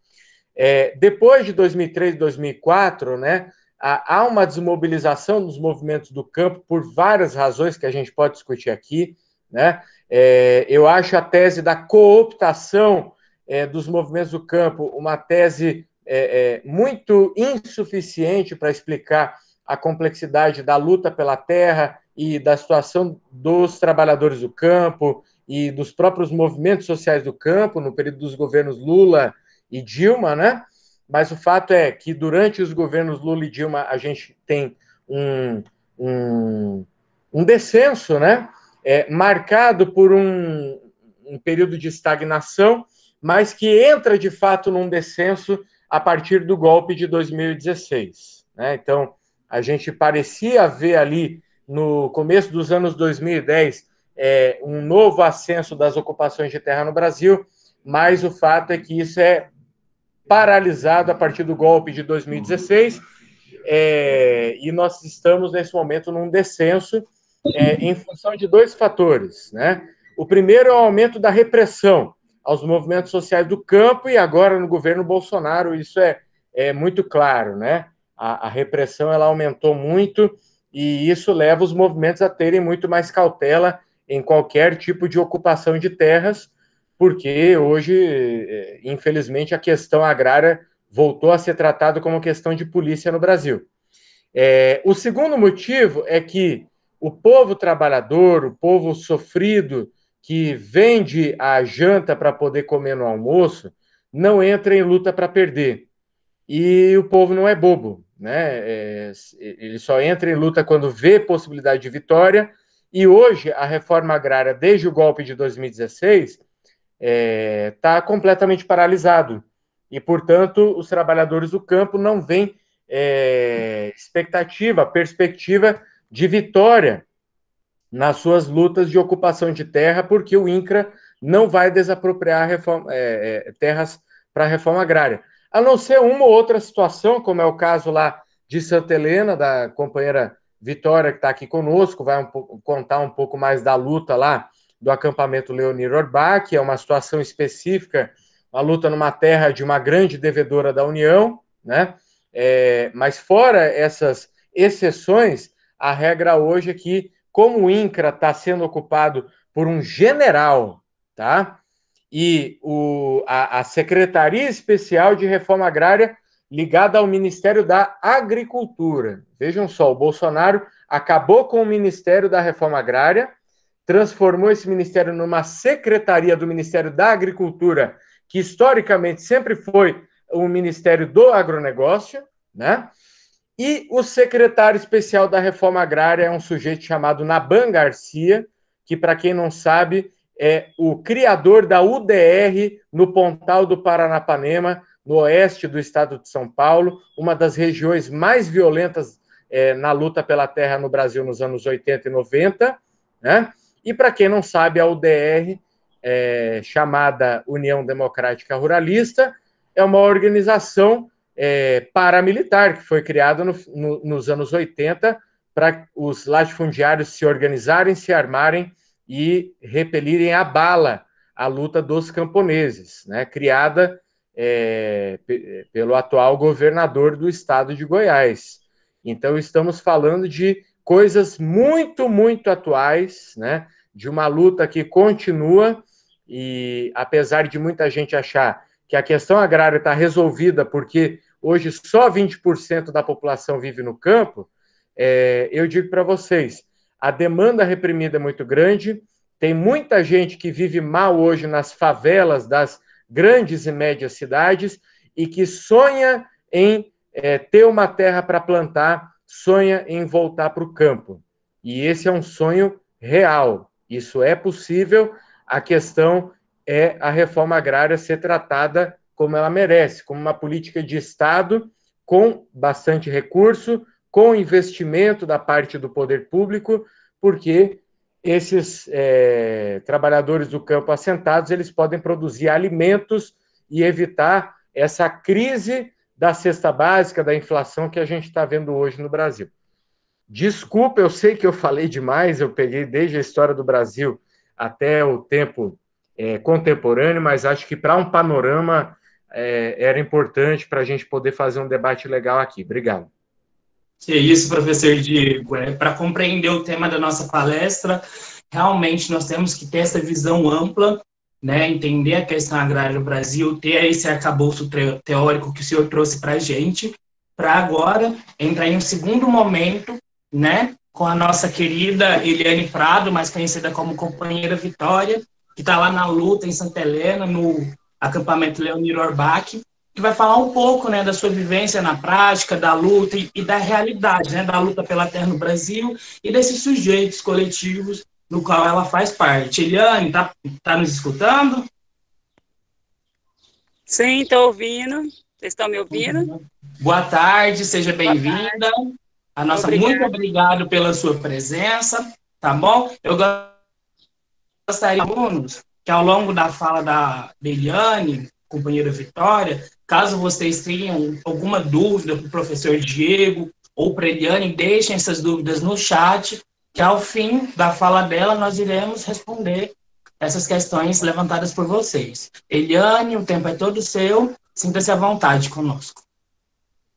É, depois de 2003, 2004, né, há uma desmobilização dos movimentos do campo por várias razões que a gente pode discutir aqui. Né? É, eu acho a tese da cooptação é, dos movimentos do campo uma tese é, é, muito insuficiente para explicar a complexidade da luta pela terra e da situação dos trabalhadores do campo, e dos próprios movimentos sociais do campo no período dos governos Lula e Dilma, né? Mas o fato é que durante os governos Lula e Dilma a gente tem um, um, um descenso, né? É, marcado por um, um período de estagnação, mas que entra de fato num descenso a partir do golpe de 2016. Né? Então, a gente parecia ver ali no começo dos anos 2010 é, um novo ascenso das ocupações de terra no Brasil, mas o fato é que isso é paralisado a partir do golpe de 2016 é, e nós estamos nesse momento num descenso é, em função de dois fatores, né? O primeiro é o aumento da repressão aos movimentos sociais do campo e agora no governo Bolsonaro isso é, é muito claro, né? A, a repressão ela aumentou muito e isso leva os movimentos a terem muito mais cautela em qualquer tipo de ocupação de terras, porque hoje, é, infelizmente, a questão agrária voltou a ser tratada como questão de polícia no Brasil. É, o segundo motivo é que o povo trabalhador, o povo sofrido, que vende a janta para poder comer no almoço, não entra em luta para perder. E o povo não é bobo, né? É, ele só entra em luta quando vê possibilidade de vitória e hoje, a reforma agrária, desde o golpe de 2016, está é, tá completamente paralisado. E, portanto, os trabalhadores do campo não veem é, expectativa, perspectiva de vitória nas suas lutas de ocupação de terra, porque o INCRA não vai desapropriar reforma, é, é, terras para a reforma agrária. A não ser uma ou outra situação, como é o caso lá de Santa Helena, da companheira Vitória, que está aqui conosco, vai um pouco, contar um pouco mais da luta lá do acampamento Leonir Orbach, é uma situação específica, uma luta numa terra de uma grande devedora da União, né? É, mas fora essas exceções, a regra hoje é que, como o INCRA está sendo ocupado por um general, tá? E o, a, a Secretaria Especial de Reforma Agrária ligada ao Ministério da Agricultura. Vejam só, o Bolsonaro acabou com o Ministério da Reforma Agrária, transformou esse ministério numa secretaria do Ministério da Agricultura, que historicamente sempre foi o Ministério do Agronegócio, né? E o secretário especial da Reforma Agrária é um sujeito chamado Naban Garcia, que, para quem não sabe, é o criador da UDR no Pontal do Paranapanema, no oeste do estado de São Paulo, uma das regiões mais violentas é, na luta pela terra no Brasil nos anos 80 e 90. Né? E, para quem não sabe, a UDR, é, chamada União Democrática Ruralista, é uma organização é, paramilitar que foi criada no, no, nos anos 80 para os latifundiários se organizarem, se armarem e repelirem a bala a luta dos camponeses, né? criada é, é, pelo atual governador do estado de Goiás. Então, estamos falando de coisas muito, muito atuais, né? De uma luta que continua e, apesar de muita gente achar que a questão agrária está resolvida porque hoje só 20% da população vive no campo, é, eu digo para vocês, a demanda reprimida é muito grande, tem muita gente que vive mal hoje nas favelas das grandes e médias cidades e que sonha em é, ter uma terra para plantar, sonha em voltar para o campo. E esse é um sonho real. Isso é possível. A questão é a reforma agrária ser tratada como ela merece, como uma política de Estado com bastante recurso, com investimento da parte do poder público, porque esses é, trabalhadores do campo assentados eles podem produzir alimentos e evitar essa crise da cesta básica, da inflação que a gente está vendo hoje no Brasil. Desculpa, eu sei que eu falei demais, eu peguei desde a história do Brasil até o tempo é, contemporâneo, mas acho que para um panorama é, era importante para a gente poder fazer um debate legal aqui. Obrigado. Que isso, professor Diego. É, Para compreender o tema da nossa palestra, realmente nós temos que ter essa visão ampla, né, entender a questão agrária no Brasil, ter esse arcabouço teórico que o senhor trouxe para a gente, para agora entrar em um segundo momento, né, com a nossa querida Eliane Prado, mais conhecida como companheira Vitória, que está lá na luta em Santa Helena, no acampamento Leonir Orbach, que vai falar um pouco né, da sua vivência na prática, da luta e, e da realidade, né, da luta pela terra no Brasil e desses sujeitos coletivos no qual ela faz parte. Eliane, está tá nos escutando? Sim, estou ouvindo. Vocês estão me ouvindo? Boa tarde, seja bem-vinda. A nossa obrigado. muito obrigado pela sua presença, tá bom? Eu gostaria, alunos, que ao longo da fala da Eliane, companheira Vitória, Caso vocês tenham alguma dúvida para o professor Diego ou para Eliane, deixem essas dúvidas no chat, que ao fim da fala dela nós iremos responder essas questões levantadas por vocês. Eliane, o tempo é todo seu, sinta-se à vontade conosco.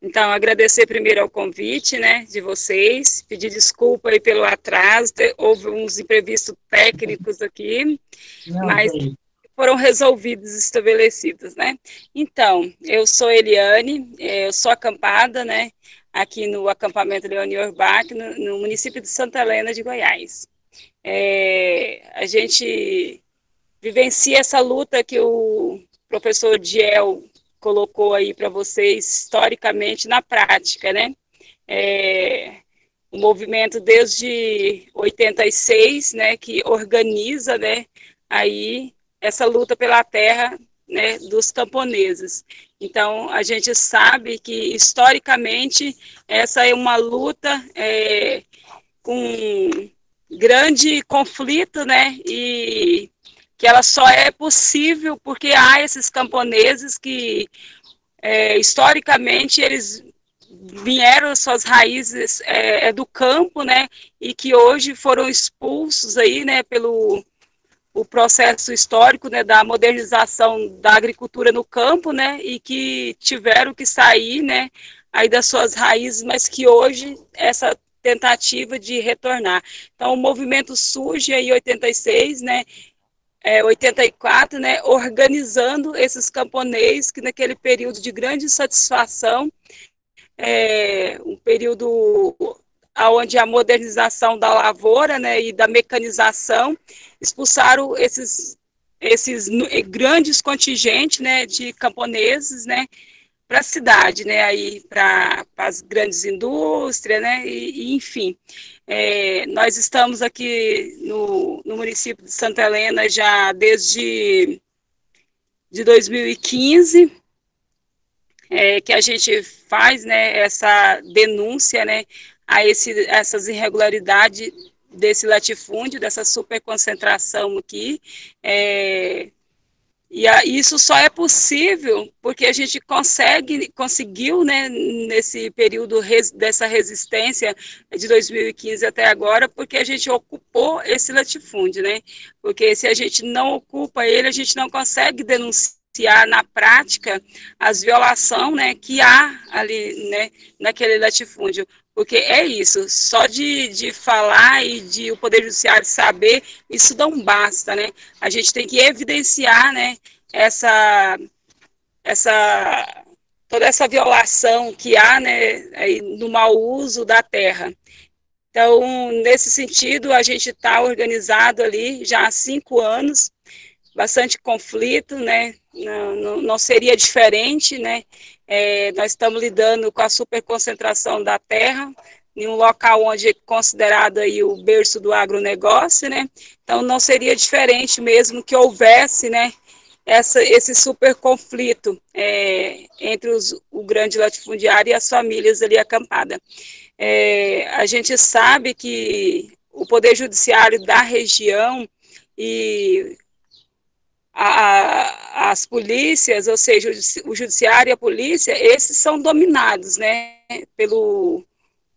Então, agradecer primeiro ao convite, né, de vocês, pedir desculpa aí pelo atraso, houve uns imprevistos técnicos aqui, Não, mas bem foram resolvidos, estabelecidos, né? Então, eu sou Eliane, eh, eu sou acampada, né? Aqui no acampamento Leoni Bach, no, no município de Santa Helena de Goiás. É, a gente vivencia essa luta que o professor Diel colocou aí para vocês historicamente na prática, né? É, o movimento desde 86, né, que organiza, né, aí essa luta pela terra né, dos camponeses. Então, a gente sabe que, historicamente, essa é uma luta é, com grande conflito, né, e que ela só é possível porque há esses camponeses que, é, historicamente, eles vieram suas raízes é, é, do campo, né, e que hoje foram expulsos aí, né, pelo o processo histórico né, da modernização da agricultura no campo, né, e que tiveram que sair né, aí das suas raízes, mas que hoje essa tentativa de retornar. Então, o movimento surge aí em 86, né, é, 84, né, organizando esses camponeses que naquele período de grande satisfação, é, um período onde a modernização da lavoura né, e da mecanização expulsaram esses, esses eh, grandes contingentes né, de camponeses né, para a cidade, né, aí para as grandes indústrias, né, e, e enfim. É, nós estamos aqui no, no município de Santa Helena já desde de 2015, é, que a gente faz né, essa denúncia né, a esse, essas irregularidades desse latifúndio, dessa superconcentração aqui. É, e a, isso só é possível porque a gente consegue, conseguiu, né, nesse período res, dessa resistência de 2015 até agora, porque a gente ocupou esse latifúndio, né? Porque se a gente não ocupa ele, a gente não consegue denunciar na prática as violações né, que há ali né, naquele latifúndio. Porque é isso, só de, de falar e de o Poder Judiciário saber, isso não basta, né? A gente tem que evidenciar, né, essa, essa, toda essa violação que há, né, no mau uso da terra. Então, nesse sentido, a gente está organizado ali já há cinco anos, bastante conflito, né? Não, não, não seria diferente, né? É, nós estamos lidando com a superconcentração da terra em um local onde é considerado aí o berço do agronegócio, né? Então não seria diferente mesmo que houvesse, né, essa, esse super conflito é, entre os, o grande latifundiário e as famílias ali acampadas. É, a gente sabe que o Poder Judiciário da região e a, as polícias, ou seja, o judiciário e a polícia, esses são dominados, né, pelo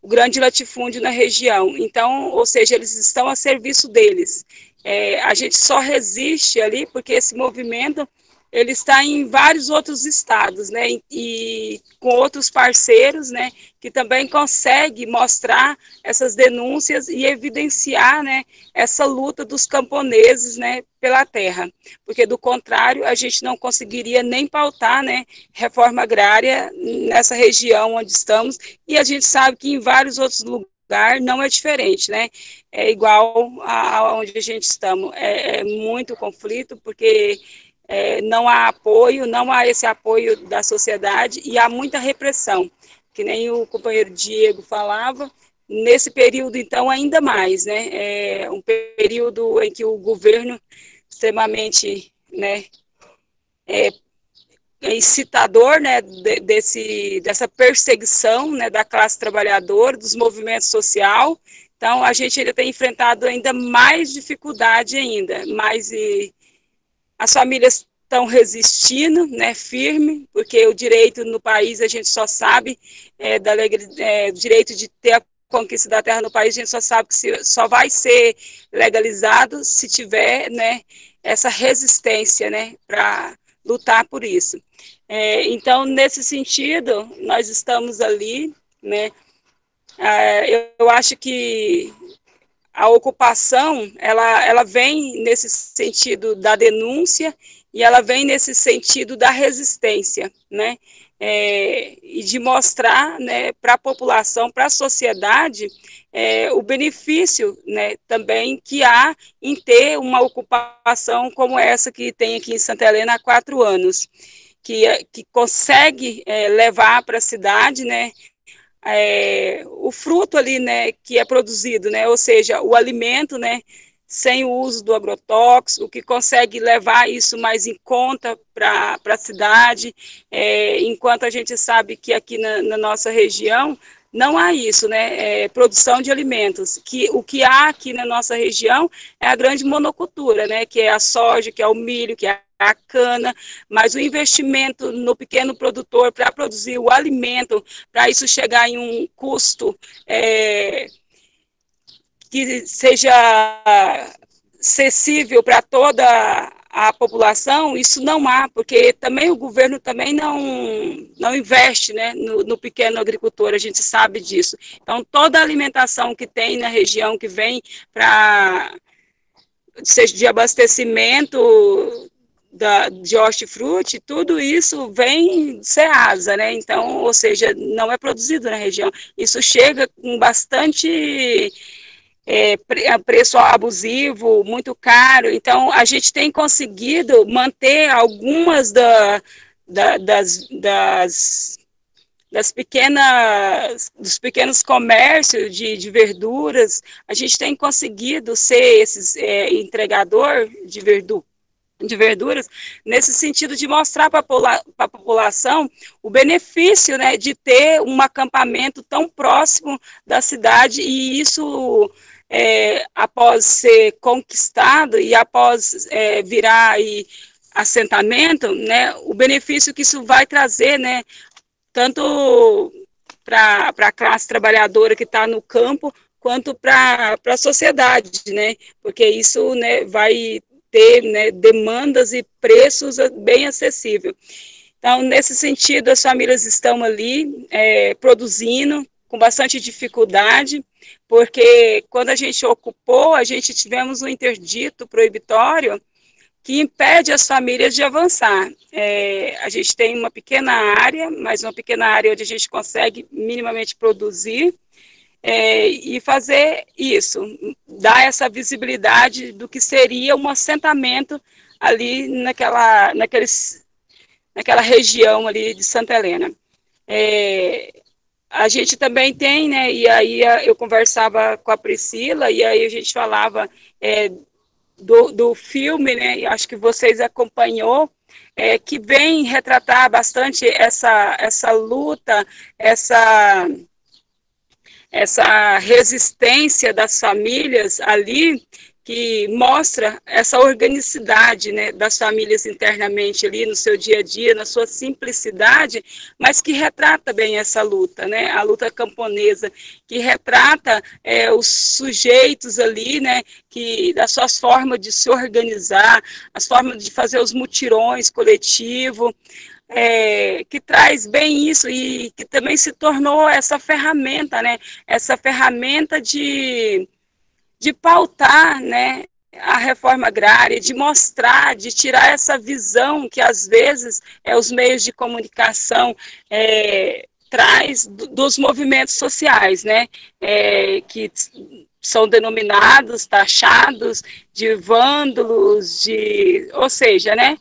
grande latifúndio na região. Então, ou seja, eles estão a serviço deles. É, a gente só resiste ali porque esse movimento ele está em vários outros estados, né, e com outros parceiros, né, que também consegue mostrar essas denúncias e evidenciar, né, essa luta dos camponeses, né, pela terra, porque do contrário a gente não conseguiria nem pautar né, reforma agrária nessa região onde estamos, e a gente sabe que em vários outros lugares não é diferente, né? É igual a, a onde a gente estamos. É, é muito conflito, porque é, não há apoio, não há esse apoio da sociedade e há muita repressão, que nem o companheiro Diego falava. Nesse período, então, ainda mais, né? É um período em que o governo extremamente né, é, é, incitador né, de, desse, dessa perseguição né, da classe trabalhadora, dos movimentos social. Então, a gente ainda tem enfrentado ainda mais dificuldade ainda, mas e, as famílias estão resistindo, né, firme, porque o direito no país a gente só sabe é, da é, direito de ter a conquista da terra no país, a gente só sabe que se, só vai ser legalizado se tiver, né, essa resistência, né, para lutar por isso. É, então, nesse sentido, nós estamos ali, né? É, eu, eu acho que a ocupação ela, ela vem nesse sentido da denúncia e ela vem nesse sentido da resistência, né? é, e de mostrar né, para a população, para a sociedade, é, o benefício né, também que há em ter uma ocupação como essa que tem aqui em Santa Helena há quatro anos, que, é, que consegue é, levar para a cidade, né, é, o fruto ali, né, que é produzido, né, ou seja, o alimento, né, sem o uso do agrotóxico, o que consegue levar isso mais em conta para a cidade, é, enquanto a gente sabe que aqui na, na nossa região não há isso, né? É, produção de alimentos. Que o que há aqui na nossa região é a grande monocultura, né? Que é a soja, que é o milho, que é a cana, mas o investimento no pequeno produtor para produzir o alimento, para isso chegar em um custo é, que seja acessível para toda a população, isso não há, porque também o governo também não, não investe né, no, no, pequeno agricultor, a gente sabe disso. Então, toda a alimentação que tem na região, que vem para, seja de abastecimento da, de hortifruti, tudo isso vem Ceasa, né? Então, ou seja, não é produzido na região. Isso chega com bastante é, é preço abusivo, muito caro. Então, a gente tem conseguido manter algumas da, da, das, das, das, pequenas, dos pequenos comércios de, de verduras. A gente tem conseguido ser esses é, entregador de verdura de verduras, nesse sentido de mostrar para a população o benefício né, de ter um acampamento tão próximo da cidade e isso é, após ser conquistado e após é, virar aí assentamento, né, o benefício que isso vai trazer, né, tanto para a classe trabalhadora que está no campo, quanto para a sociedade, né, porque isso né, vai ter né, demandas e preços bem acessíveis. Então, nesse sentido, as famílias estão ali é, produzindo com bastante dificuldade, porque quando a gente ocupou, a gente tivemos um interdito proibitório que impede as famílias de avançar. É, a gente tem uma pequena área, mas uma pequena área onde a gente consegue minimamente produzir é, e fazer isso, dar essa visibilidade do que seria um assentamento ali naquela, naqueles, naquela região ali de Santa Helena. É, a gente também tem, né? E aí eu conversava com a Priscila e aí a gente falava é, do, do filme, né? Acho que vocês acompanhou, é, que vem retratar bastante essa, essa luta, essa essa resistência das famílias ali que mostra essa organicidade né, das famílias internamente ali no seu dia a dia, na sua simplicidade, mas que retrata bem essa luta, né, a luta camponesa, que retrata é, os sujeitos ali, né, que das suas formas de se organizar, as formas de fazer os mutirões coletivos, é, que traz bem isso e que também se tornou essa ferramenta, né, essa ferramenta de de pautar né, a reforma agrária, de mostrar, de tirar essa visão que às vezes é os meios de comunicação é, traz dos movimentos sociais, né, é, que são denominados, taxados de vândalos, de, ou seja, né,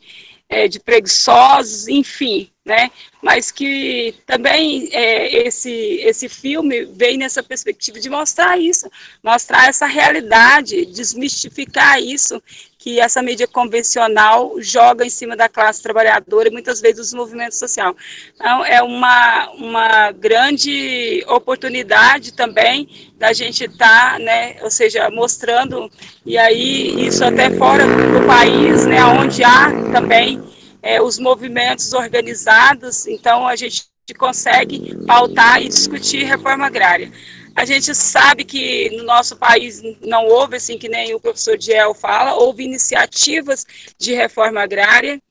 é, de preguiçosos, enfim, né? Mas que também é, esse, esse filme vem nessa perspectiva de mostrar isso, mostrar essa realidade, desmistificar isso que essa mídia convencional joga em cima da classe trabalhadora e muitas vezes dos movimentos social. Então, é uma, uma grande oportunidade também da gente estar, tá, né, ou seja, mostrando, e aí isso até fora do país, né, onde há também é, os movimentos organizados, então a gente consegue pautar e discutir reforma agrária. A gente sabe que no nosso país não houve, assim que nem o professor Diel fala, houve iniciativas de reforma agrária,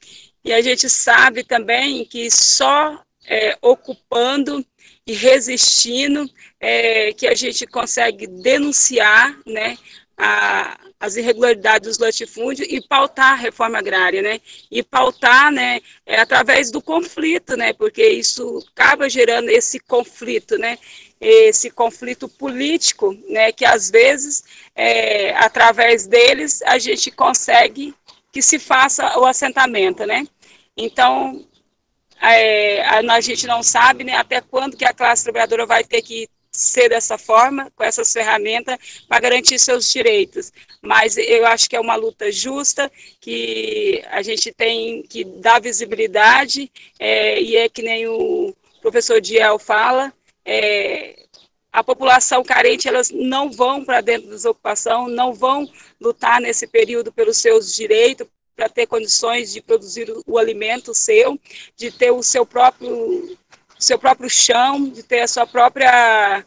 e a gente sabe também que só é, ocupando e resistindo é, que a gente consegue denunciar né, a, as irregularidades dos latifúndios e pautar a reforma agrária, né? E pautar, né, é, através do conflito, né? Porque isso acaba gerando esse conflito, né? Esse conflito político, né? Que às vezes, é, através deles, a gente consegue que se faça o assentamento, né? Então, é, a, a gente não sabe né, até quando que a classe trabalhadora vai ter que ser dessa forma, com essas ferramentas, para garantir seus direitos. Mas eu acho que é uma luta justa, que a gente tem que dar visibilidade, é, e é que nem o professor Diel fala, é, a população carente, elas não vão para dentro da desocupação, não vão lutar nesse período pelos seus direitos, para ter condições de produzir o alimento seu, de ter o seu próprio seu próprio chão, de ter a sua própria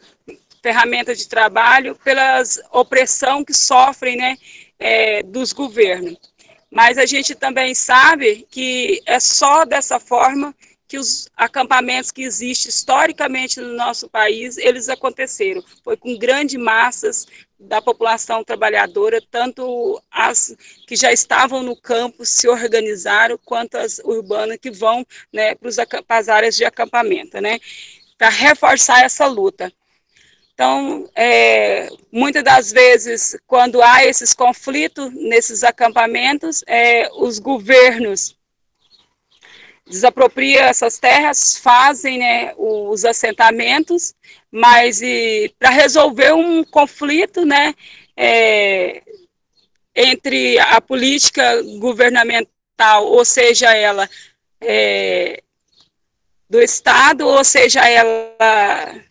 ferramenta de trabalho, pela opressão que sofrem né, é, dos governos. Mas a gente também sabe que é só dessa forma que os acampamentos que existem historicamente no nosso país, eles aconteceram. Foi com grandes massas da população trabalhadora, tanto as que já estavam no campo se organizaram, quanto as urbanas que vão né, para as áreas de acampamento, né, para reforçar essa luta. Então, é, muitas das vezes, quando há esses conflitos nesses acampamentos, é, os governos desapropria essas terras, fazem né, os assentamentos, mas para resolver um conflito né, é, entre a política governamental, ou seja, ela é, do Estado, ou seja, ela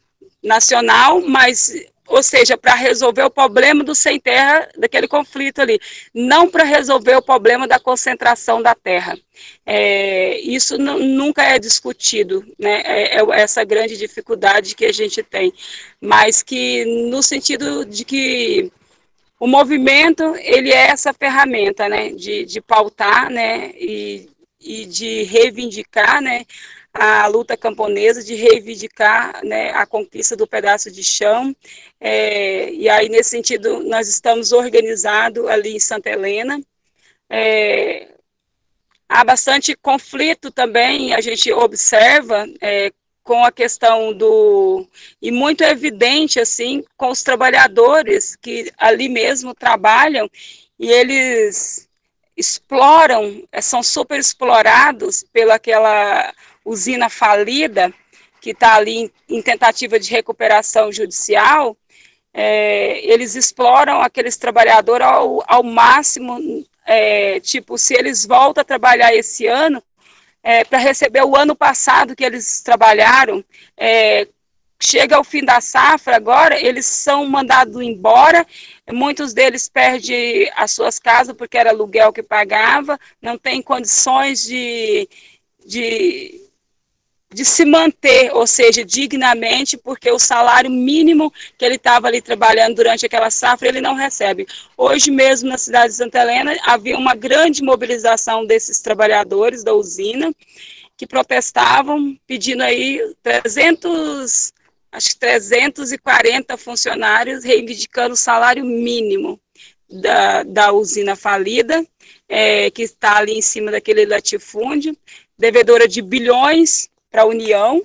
nacional, mas ou seja, para resolver o problema do sem terra, daquele conflito ali, não para resolver o problema da concentração da terra. É, isso nunca é discutido, né? É, é, essa grande dificuldade que a gente tem, mas que no sentido de que o movimento ele é essa ferramenta, né? De, de pautar, né? E, e de reivindicar, né? a luta camponesa de reivindicar né, a conquista do pedaço de chão. É, e aí, nesse sentido, nós estamos organizados ali em Santa Helena. É, há bastante conflito também, a gente observa é, com a questão do e muito evidente assim com os trabalhadores que ali mesmo trabalham e eles exploram, são super explorados pelaquela usina falida, que está ali em, tentativa de recuperação judicial, é, eles exploram aqueles trabalhadores ao, ao máximo, é, tipo, se eles voltam a trabalhar esse ano, é, para receber o ano passado que eles trabalharam, é, chega ao fim da safra agora, eles são mandados embora, muitos deles perdem as suas casas porque era aluguel que pagava, não tem condições de, de de se manter, ou seja, dignamente, porque o salário mínimo que ele estava ali trabalhando durante aquela safra, ele não recebe. Hoje mesmo, na cidade de Santa Helena, havia uma grande mobilização desses trabalhadores da usina, que protestavam pedindo aí 300, acho que 340 funcionários reivindicando o salário mínimo da, da usina falida, é, que está ali em cima daquele latifúndio, devedora de bilhões, para a União.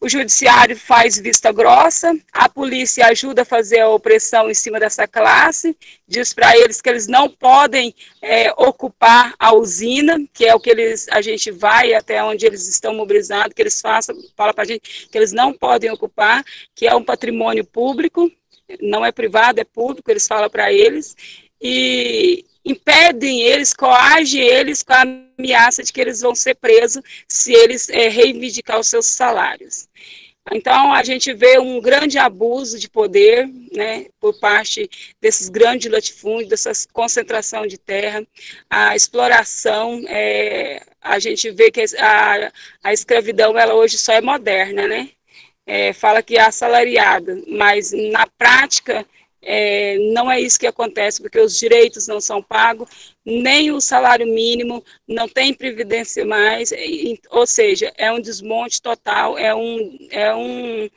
O judiciário faz vista grossa, a polícia ajuda a fazer a opressão em cima dessa classe, diz para eles que eles não podem é, ocupar a usina, que é o que eles, a gente vai até onde eles estão mobilizados, que eles façam, fala para a gente que eles não podem ocupar, que é um patrimônio público, não é privado, é público, eles falam para eles, e impedem eles, coagem eles com a ameaça de que eles vão ser presos se eles é, reivindicar os seus salários. Então, a gente vê um grande abuso de poder né, por parte desses grandes latifúndios, dessa concentração de terra, a exploração. É, a gente vê que a, a escravidão ela hoje só é moderna, né? É, fala que é assalariada, mas na prática é, não é isso que acontece, porque os direitos não são pagos, nem o salário mínimo, não tem previdência mais, e, ou seja, é um desmonte total, é um, é um,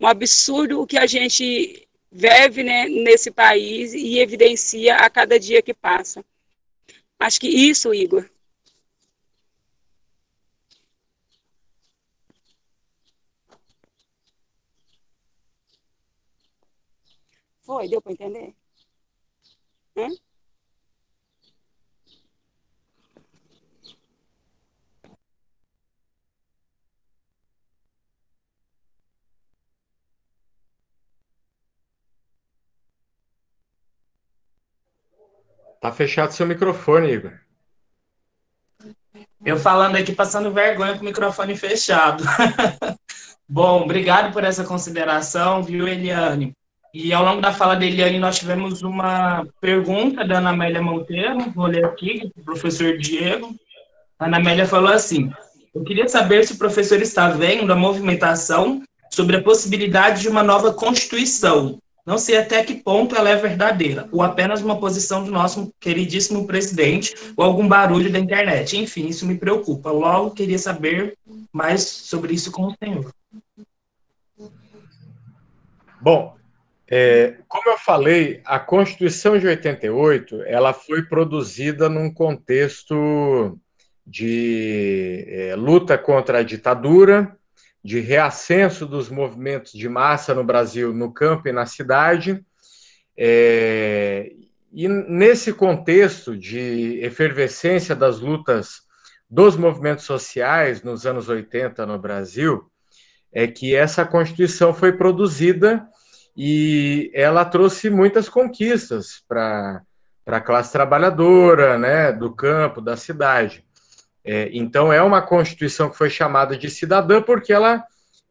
um absurdo o que a gente vive né, nesse país e evidencia a cada dia que passa. Acho que isso, Igor. foi? Deu para entender? Hã? Tá fechado seu microfone, Igor. Eu falando aqui, passando vergonha com o microfone fechado. Bom, obrigado por essa consideração, viu, Eliane? E ao longo da fala dele aí nós tivemos uma pergunta da Ana Amélia Monteiro, vou ler aqui, do professor Diego. A Ana Amélia falou assim: Eu queria saber se o professor está vendo a movimentação sobre a possibilidade de uma nova Constituição. Não sei até que ponto ela é verdadeira, ou apenas uma posição do nosso queridíssimo presidente, ou algum barulho da internet. Enfim, isso me preocupa. Logo, queria saber mais sobre isso com o senhor. Bom, é, como eu falei, a Constituição de 88 ela foi produzida num contexto de é, luta contra a ditadura, de reascenso dos movimentos de massa no Brasil, no campo e na cidade. É, e nesse contexto de efervescência das lutas dos movimentos sociais nos anos 80 no Brasil, é que essa Constituição foi produzida e ela trouxe muitas conquistas para a classe trabalhadora, né, do campo, da cidade. É, então, é uma Constituição que foi chamada de cidadã porque ela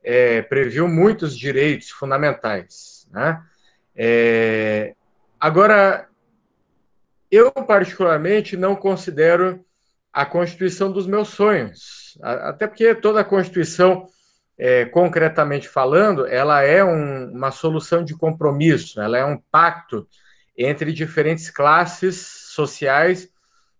é, previu muitos direitos fundamentais. Né? É, agora, eu, particularmente, não considero a Constituição dos meus sonhos, até porque toda a Constituição é, concretamente falando, ela é um, uma solução de compromisso, né? ela é um pacto entre diferentes classes sociais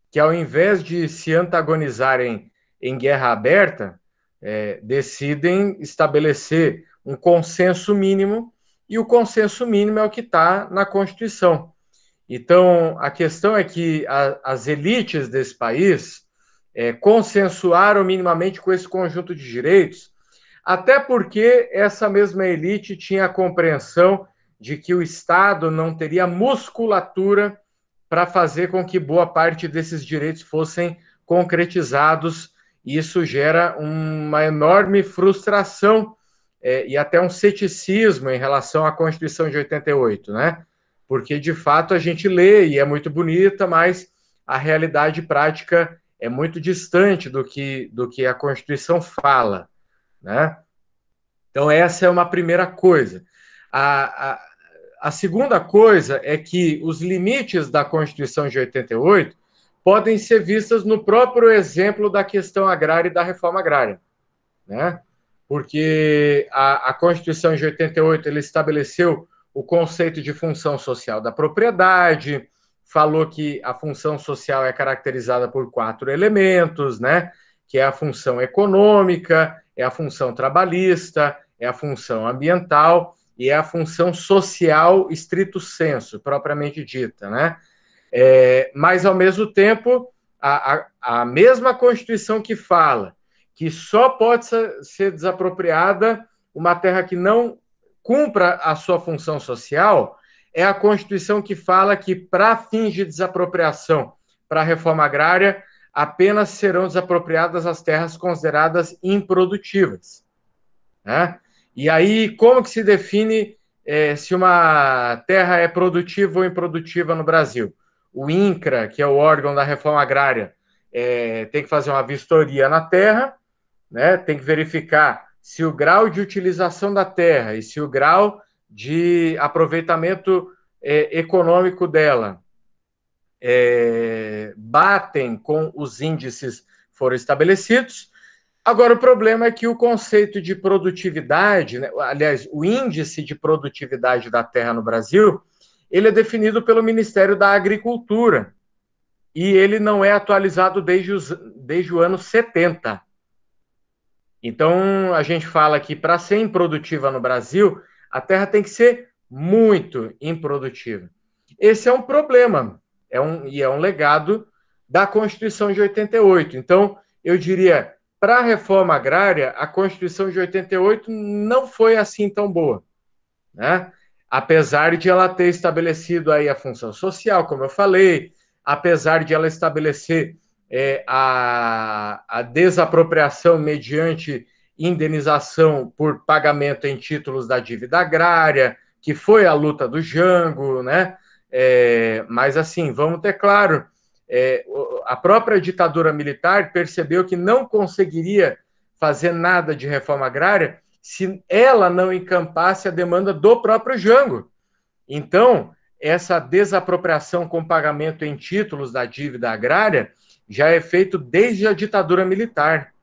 que, ao invés de se antagonizarem em guerra aberta, é, decidem estabelecer um consenso mínimo, e o consenso mínimo é o que está na Constituição. Então, a questão é que a, as elites desse país é, consensuaram minimamente com esse conjunto de direitos até porque essa mesma elite tinha a compreensão de que o Estado não teria musculatura para fazer com que boa parte desses direitos fossem concretizados. E isso gera uma enorme frustração é, e até um ceticismo em relação à Constituição de 88, né? Porque de fato a gente lê e é muito bonita, mas a realidade prática é muito distante do que, do que a Constituição fala né? Então essa é uma primeira coisa. A, a, a segunda coisa é que os limites da Constituição de 88 podem ser vistas no próprio exemplo da questão agrária e da reforma agrária, né? Porque a, a Constituição de 88 ele estabeleceu o conceito de função social da propriedade, falou que a função social é caracterizada por quatro elementos, né? Que é a função econômica, é a função trabalhista, é a função ambiental e é a função social estrito senso, propriamente dita, né? É, mas, ao mesmo tempo, a, a, a, mesma Constituição que fala que só pode ser, ser desapropriada uma terra que não cumpra a sua função social, é a Constituição que fala que, para fins de desapropriação, para a reforma agrária, apenas serão desapropriadas as terras consideradas improdutivas. Né? E aí, como que se define é, se uma terra é produtiva ou improdutiva no Brasil? O INCRA, que é o órgão da reforma agrária, é, tem que fazer uma vistoria na terra, né? tem que verificar se o grau de utilização da terra e se o grau de aproveitamento é, econômico dela é, batem com os índices foram estabelecidos. Agora, o problema é que o conceito de produtividade, né, aliás, o índice de produtividade da terra no Brasil, ele é definido pelo Ministério da Agricultura e ele não é atualizado desde, os, desde o ano 70. Então, a gente fala que para ser improdutiva no Brasil, a terra tem que ser muito improdutiva. Esse é um problema, é um, e é um legado da Constituição de 88. Então, eu diria, para a reforma agrária, a Constituição de 88 não foi assim tão boa. Né? Apesar de ela ter estabelecido aí a função social, como eu falei, apesar de ela estabelecer é, a, a desapropriação mediante indenização por pagamento em títulos da dívida agrária, que foi a luta do Jango, né? É, mas, assim, vamos ter claro: é, a própria ditadura militar percebeu que não conseguiria fazer nada de reforma agrária se ela não encampasse a demanda do próprio Jango. Então, essa desapropriação com pagamento em títulos da dívida agrária já é feito desde a ditadura militar.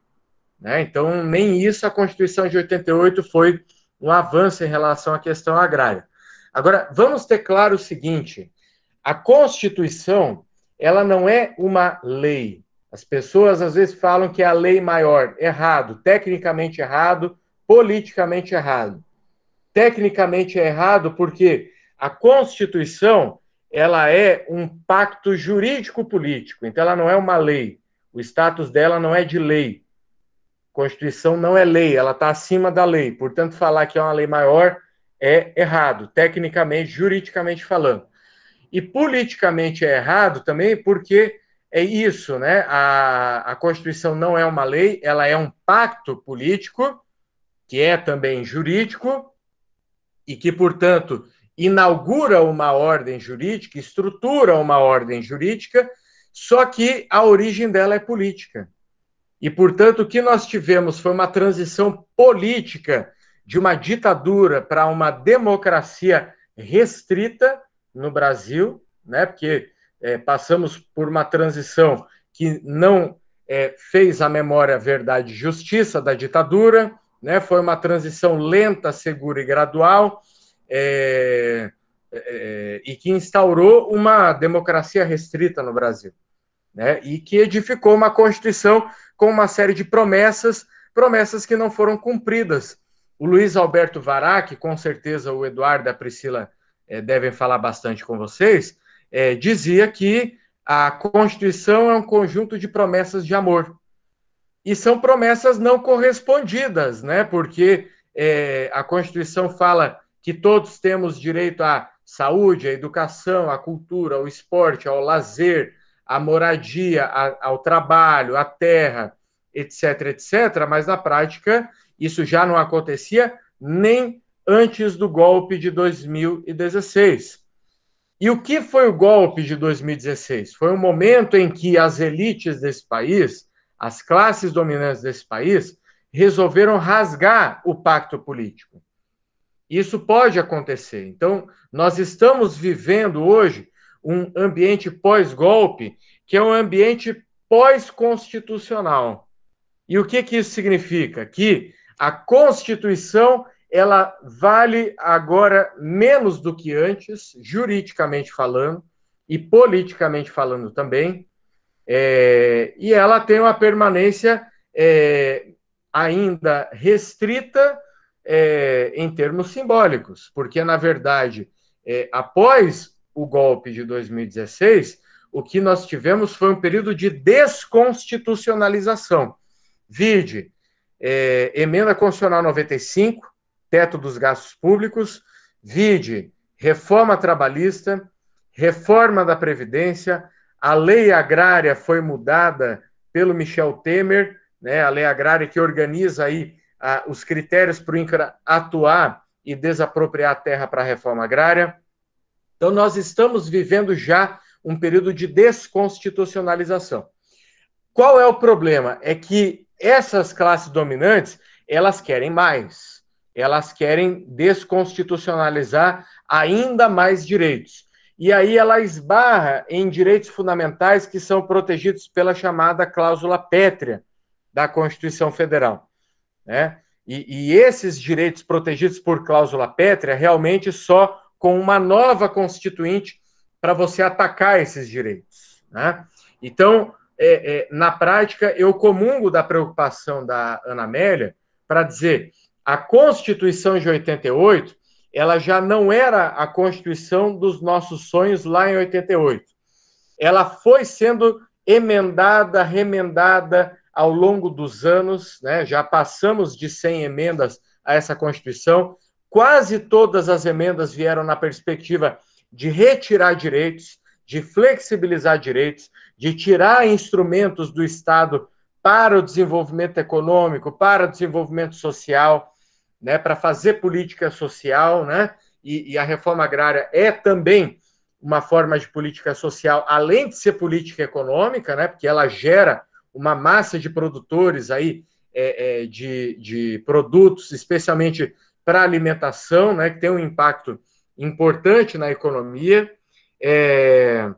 Né? Então, nem isso a Constituição de 88 foi um avanço em relação à questão agrária. Agora, vamos ter claro o seguinte: a Constituição, ela não é uma lei. As pessoas às vezes falam que é a lei maior. Errado, tecnicamente errado, politicamente errado. Tecnicamente é errado porque a Constituição, ela é um pacto jurídico-político, então ela não é uma lei. O status dela não é de lei. Constituição não é lei, ela está acima da lei. Portanto, falar que é uma lei maior é errado, tecnicamente, juridicamente falando. E politicamente é errado também porque é isso, né? A, a Constituição não é uma lei, ela é um pacto político, que é também jurídico, e que, portanto, inaugura uma ordem jurídica, estrutura uma ordem jurídica, só que a origem dela é política. E, portanto, o que nós tivemos foi uma transição política de uma ditadura para uma democracia restrita no Brasil, né? Porque é, passamos por uma transição que não é, fez a memória verdade e justiça da ditadura, né? Foi uma transição lenta, segura e gradual. É, é, e que instaurou uma democracia restrita no Brasil, né? E que edificou uma constituição com uma série de promessas, promessas que não foram cumpridas o Luiz Alberto Varac, com certeza o Eduardo e a Priscila é, devem falar bastante com vocês, é, dizia que a Constituição é um conjunto de promessas de amor. E são promessas não correspondidas, né? Porque é, a Constituição fala que todos temos direito à saúde, à educação, à cultura, ao esporte, ao lazer, à moradia, a, ao trabalho, à terra, etc, etc. Mas na prática isso já não acontecia nem antes do golpe de 2016. E o que foi o golpe de 2016? Foi um momento em que as elites desse país, as classes dominantes desse país, resolveram rasgar o pacto político. Isso pode acontecer. Então, nós estamos vivendo hoje um ambiente pós-golpe, que é um ambiente pós-constitucional. E o que, que isso significa? Que a Constituição ela vale agora menos do que antes, juridicamente falando e politicamente falando também, é, e ela tem uma permanência é, ainda restrita é, em termos simbólicos, porque, na verdade, é, após o golpe de 2016, o que nós tivemos foi um período de desconstitucionalização. Vide é, emenda constitucional 95, teto dos gastos públicos, vide reforma trabalhista, reforma da Previdência, a lei agrária foi mudada pelo Michel Temer, né, a lei agrária que organiza aí a, os critérios para o INCRA atuar e desapropriar a terra para a reforma agrária. Então, nós estamos vivendo já um período de desconstitucionalização. Qual é o problema? É que essas classes dominantes, elas querem mais. Elas querem desconstitucionalizar ainda mais direitos. E aí ela esbarra em direitos fundamentais que são protegidos pela chamada cláusula pétrea da Constituição Federal. Né? E, e esses direitos protegidos por cláusula pétrea, realmente só com uma nova constituinte para você atacar esses direitos. Né? Então, é, é, na prática, eu comungo da preocupação da Ana Amélia para dizer a Constituição de 88 ela já não era a Constituição dos nossos sonhos lá em 88. Ela foi sendo emendada, remendada ao longo dos anos, né? já passamos de 100 emendas a essa Constituição. Quase todas as emendas vieram na perspectiva de retirar direitos, de flexibilizar direitos, de tirar instrumentos do Estado para o desenvolvimento econômico, para o desenvolvimento social, né, para fazer política social, né, e, e a reforma agrária é também uma forma de política social, além de ser política econômica, né, porque ela gera uma massa de produtores aí é, é, de, de produtos, especialmente para alimentação, né, que tem um impacto importante na economia. É,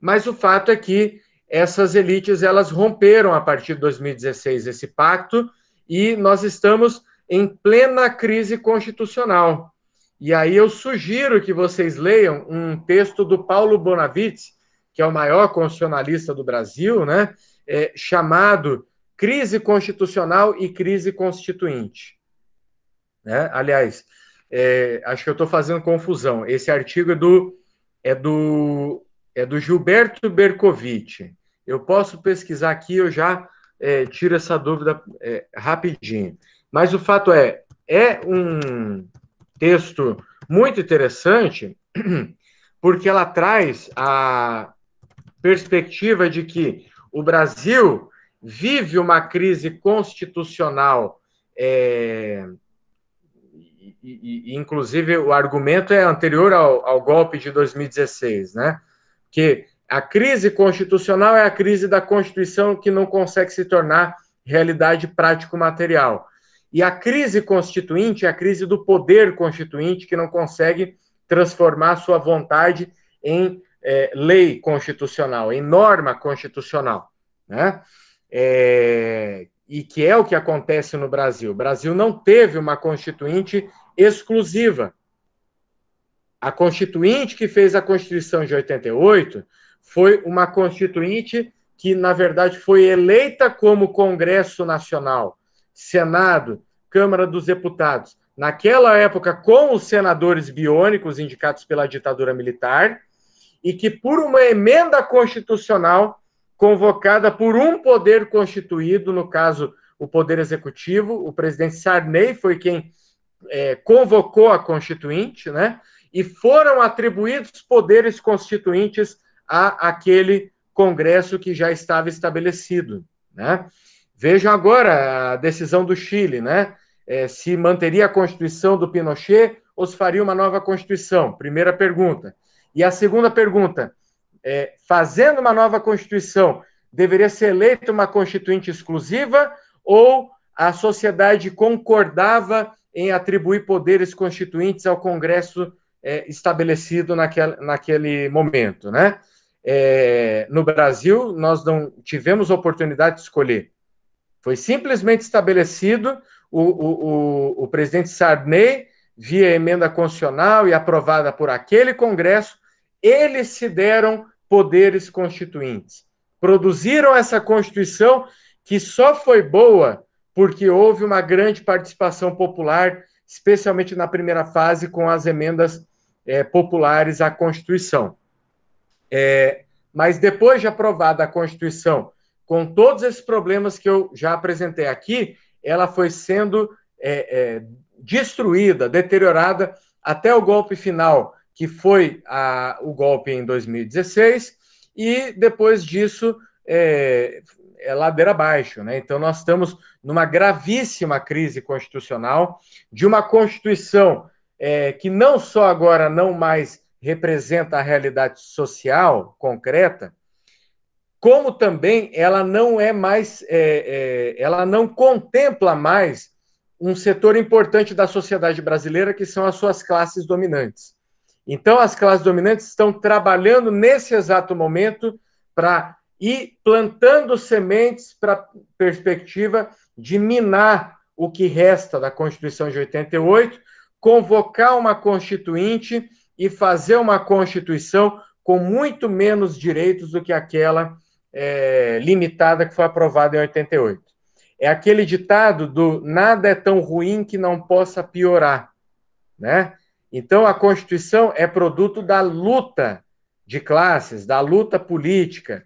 mas o fato é que essas elites elas romperam a partir de 2016 esse pacto e nós estamos em plena crise constitucional. E aí eu sugiro que vocês leiam um texto do Paulo Bonavides, que é o maior constitucionalista do Brasil, né, é, chamado Crise Constitucional e Crise Constituinte. Né? Aliás, é, acho que eu estou fazendo confusão. Esse artigo é do, é do, é do Gilberto Bercovitch, eu posso pesquisar aqui, eu já é, tiro essa dúvida é, rapidinho. Mas o fato é, é um texto muito interessante, porque ela traz a perspectiva de que o Brasil vive uma crise constitucional. É, e, e, inclusive, o argumento é anterior ao, ao golpe de 2016, né? Que a crise constitucional é a crise da Constituição que não consegue se tornar realidade prático-material. E a crise constituinte é a crise do poder constituinte que não consegue transformar sua vontade em é, lei constitucional, em norma constitucional. Né? É, e que é o que acontece no Brasil. O Brasil não teve uma constituinte exclusiva. A constituinte que fez a Constituição de 88 foi uma constituinte que, na verdade, foi eleita como Congresso Nacional, Senado, Câmara dos Deputados. Naquela época, com os senadores biônicos indicados pela ditadura militar, e que, por uma emenda constitucional convocada por um poder constituído, no caso, o Poder Executivo, o presidente Sarney foi quem é, convocou a Constituinte, né? E foram atribuídos poderes constituintes a aquele congresso que já estava estabelecido. Né? Veja agora a decisão do Chile, né? É, se manteria a Constituição do Pinochet ou se faria uma nova Constituição? Primeira pergunta. E a segunda pergunta, é, fazendo uma nova Constituição, deveria ser eleita uma Constituinte exclusiva ou a sociedade concordava em atribuir poderes constituintes ao Congresso é, estabelecido naquele, naquele momento, né? é, no Brasil, nós não tivemos oportunidade de escolher. Foi simplesmente estabelecido, o, o, o, o presidente Sarney, via emenda constitucional e aprovada por aquele Congresso, eles se deram poderes constituintes. Produziram essa Constituição que só foi boa porque houve uma grande participação popular, especialmente na primeira fase, com as emendas é, populares à Constituição. É, mas depois de aprovada a Constituição, com todos esses problemas que eu já apresentei aqui, ela foi sendo é, é, destruída, deteriorada até o golpe final, que foi a, o golpe em 2016, e depois disso é, é ladeira abaixo. Né? Então, nós estamos numa gravíssima crise constitucional, de uma Constituição é, que não só agora não mais representa a realidade social concreta, como também ela não é mais, é, é, ela não contempla mais um setor importante da sociedade brasileira que são as suas classes dominantes. Então, as classes dominantes estão trabalhando nesse exato momento para ir plantando sementes para a perspectiva de minar o que resta da Constituição de 88, convocar uma Constituinte e fazer uma Constituição com muito menos direitos do que aquela é, limitada que foi aprovada em 88. É aquele ditado do nada é tão ruim que não possa piorar, né? Então a Constituição é produto da luta de classes, da luta política,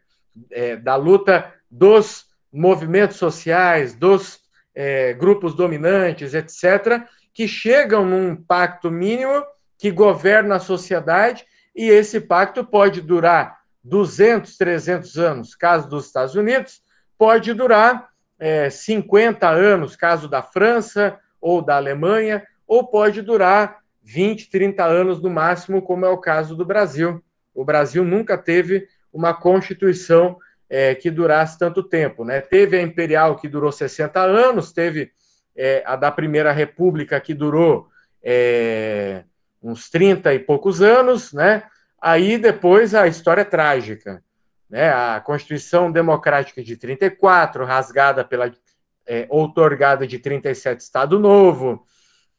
é, da luta dos movimentos sociais, dos é, grupos dominantes, etc., que chegam num pacto mínimo que governa a sociedade, e esse pacto pode durar 200, 300 anos, caso dos Estados Unidos, pode durar é, 50 anos, caso da França ou da Alemanha, ou pode durar 20, 30 anos no máximo, como é o caso do Brasil. O Brasil nunca teve uma constituição é, que durasse tanto tempo. Né? Teve a Imperial, que durou 60 anos, teve é, a da Primeira República, que durou é, uns 30 e poucos anos, né? Aí depois a história é trágica, né? A Constituição Democrática de 34, rasgada pela é, outorgada de 37 Estado Novo,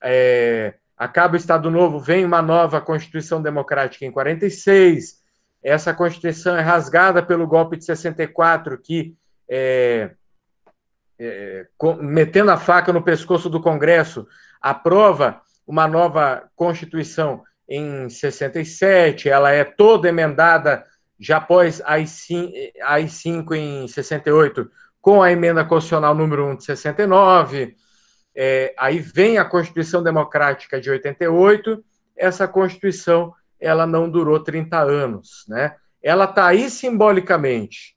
é, acaba o Estado Novo, vem uma nova Constituição Democrática em 46. Essa Constituição é rasgada pelo golpe de 64 que é, é, metendo a faca no pescoço do Congresso, aprova uma nova Constituição em 67, ela é toda emendada já após as 5 em 68, com a emenda constitucional número 1 de 69, é, aí vem a Constituição Democrática de 88, essa Constituição ela não durou 30 anos, né? Ela está aí simbolicamente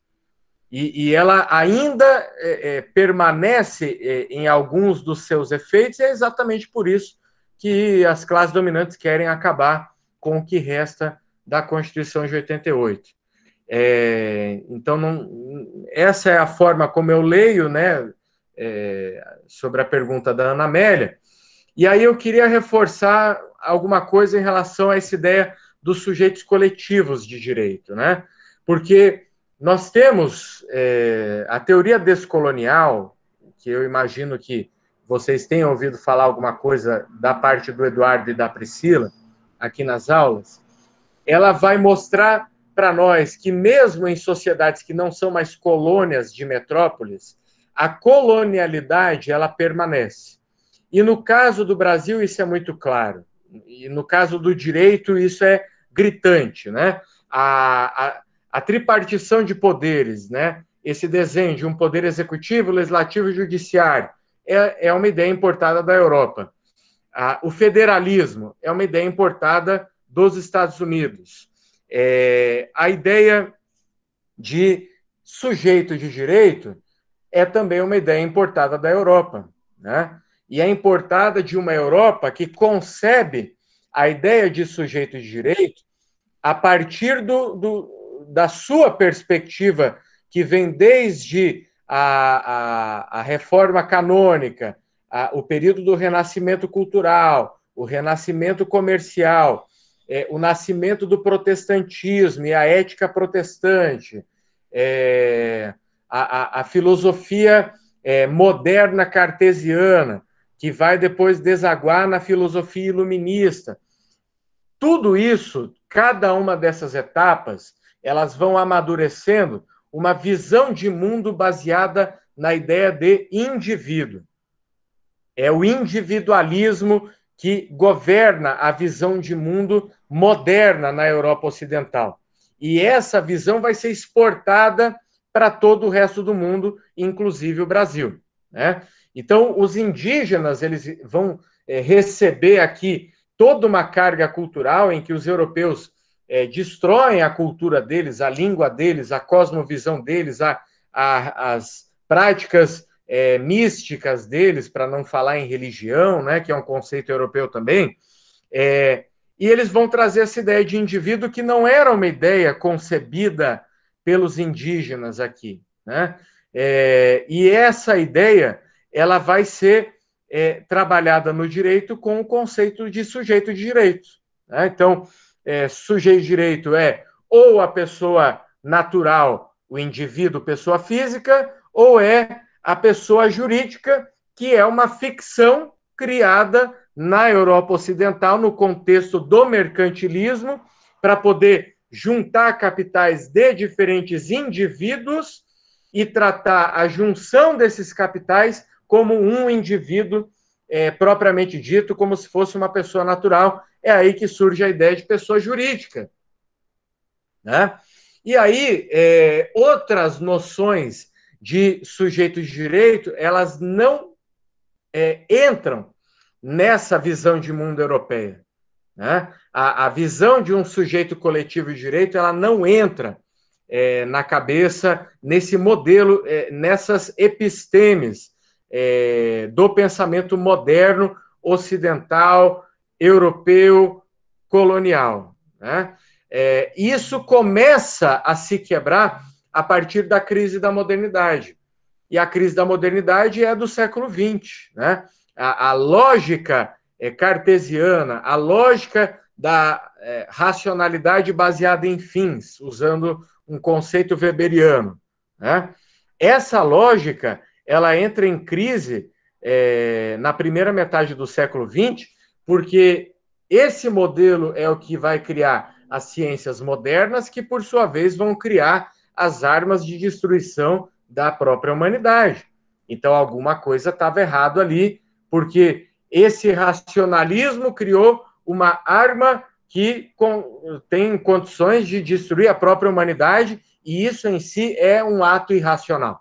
e, e ela ainda é, é, permanece é, em alguns dos seus efeitos, e é exatamente por isso que as classes dominantes querem acabar com o que resta da Constituição de 88. É, então, não, essa é a forma como eu leio, né, é, sobre a pergunta da Ana Amélia. E aí eu queria reforçar alguma coisa em relação a essa ideia dos sujeitos coletivos de direito, né? Porque nós temos é, a teoria descolonial, que eu imagino que vocês têm ouvido falar alguma coisa da parte do Eduardo e da Priscila aqui nas aulas, ela vai mostrar para nós que, mesmo em sociedades que não são mais colônias de metrópoles, a colonialidade ela permanece. E no caso do Brasil, isso é muito claro. E no caso do direito, isso é gritante. Né? A, a, a tripartição de poderes, né? esse desenho de um poder executivo, legislativo e judiciário, é, é uma ideia importada da Europa. Ah, o federalismo é uma ideia importada dos Estados Unidos. É, a ideia de sujeito de direito é também uma ideia importada da Europa, né? E é importada de uma Europa que concebe a ideia de sujeito de direito a partir do, do da sua perspectiva, que vem desde a, a, a reforma canônica, a, o período do renascimento cultural, o renascimento comercial, é, o nascimento do protestantismo e a ética protestante, é, a, a, filosofia é, moderna cartesiana, que vai depois desaguar na filosofia iluminista. Tudo isso, cada uma dessas etapas, elas vão amadurecendo uma visão de mundo baseada na ideia de indivíduo. É o individualismo que governa a visão de mundo moderna na Europa Ocidental. E essa visão vai ser exportada para todo o resto do mundo, inclusive o Brasil. Né? Então, os indígenas eles vão é, receber aqui toda uma carga cultural em que os europeus é, destroem a cultura deles, a língua deles, a cosmovisão deles, a, a, as práticas é, místicas deles, para não falar em religião, né, que é um conceito europeu também, é, e eles vão trazer essa ideia de indivíduo que não era uma ideia concebida pelos indígenas aqui. Né? É, e essa ideia ela vai ser é, trabalhada no direito com o conceito de sujeito de direito. Né? Então, é, sujeito de direito é ou a pessoa natural, o indivíduo, pessoa física, ou é a pessoa jurídica, que é uma ficção criada na Europa Ocidental, no contexto do mercantilismo, para poder juntar capitais de diferentes indivíduos e tratar a junção desses capitais como um indivíduo é, propriamente dito, como se fosse uma pessoa natural. É aí que surge a ideia de pessoa jurídica. Né? E aí, é, outras noções de sujeito de direito, elas não é, entram nessa visão de mundo europeia. Né? A, a, visão de um sujeito coletivo de direito, ela não entra é, na cabeça, nesse modelo, é, nessas epistemes é, do pensamento moderno, ocidental, europeu, colonial. Né? É, isso começa a se quebrar a partir da crise da modernidade. E a crise da modernidade é do século XX. Né? A, a lógica é, cartesiana, a lógica da é, racionalidade baseada em fins, usando um conceito weberiano. Né? Essa lógica ela entra em crise é, na primeira metade do século XX, porque esse modelo é o que vai criar as ciências modernas, que por sua vez vão criar as armas de destruição da própria humanidade. Então, alguma coisa estava errado ali, porque esse racionalismo criou uma arma que com, tem condições de destruir a própria humanidade, e isso em si é um ato irracional.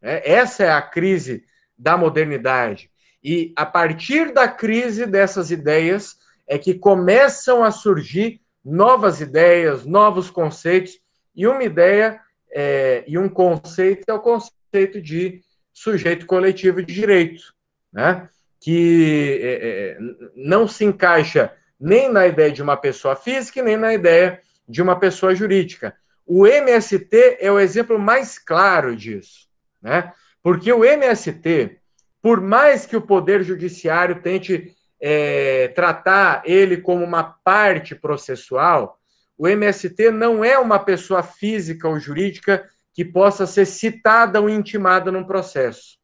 É, essa é a crise da modernidade. E a partir da crise dessas ideias é que começam a surgir novas ideias, novos conceitos, e uma ideia é, e um conceito é o conceito de sujeito coletivo de direito, né? que é, é não se encaixa nem na ideia de uma pessoa física, nem na ideia de uma pessoa jurídica. O MST é o exemplo mais claro disso né? Porque o MST, por mais que o Poder Judiciário tente é, tratar ele como uma parte processual, o MST não é uma pessoa física ou jurídica que possa ser citada ou intimada num processo.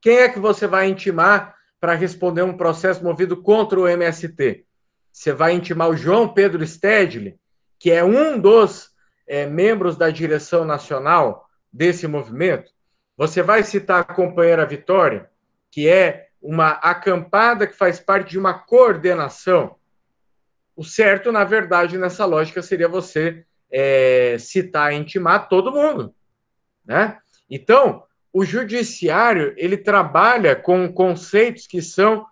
Quem é que você vai intimar para responder um processo movido contra o MST? Você vai intimar o João Pedro Stedley, que é um dos é, membros da direção nacional desse movimento, você vai citar a companheira Vitória, que é uma acampada que faz parte de uma coordenação. O certo, na verdade, nessa lógica seria você é, citar, intimar todo mundo, né? Então, o judiciário ele trabalha com conceitos que são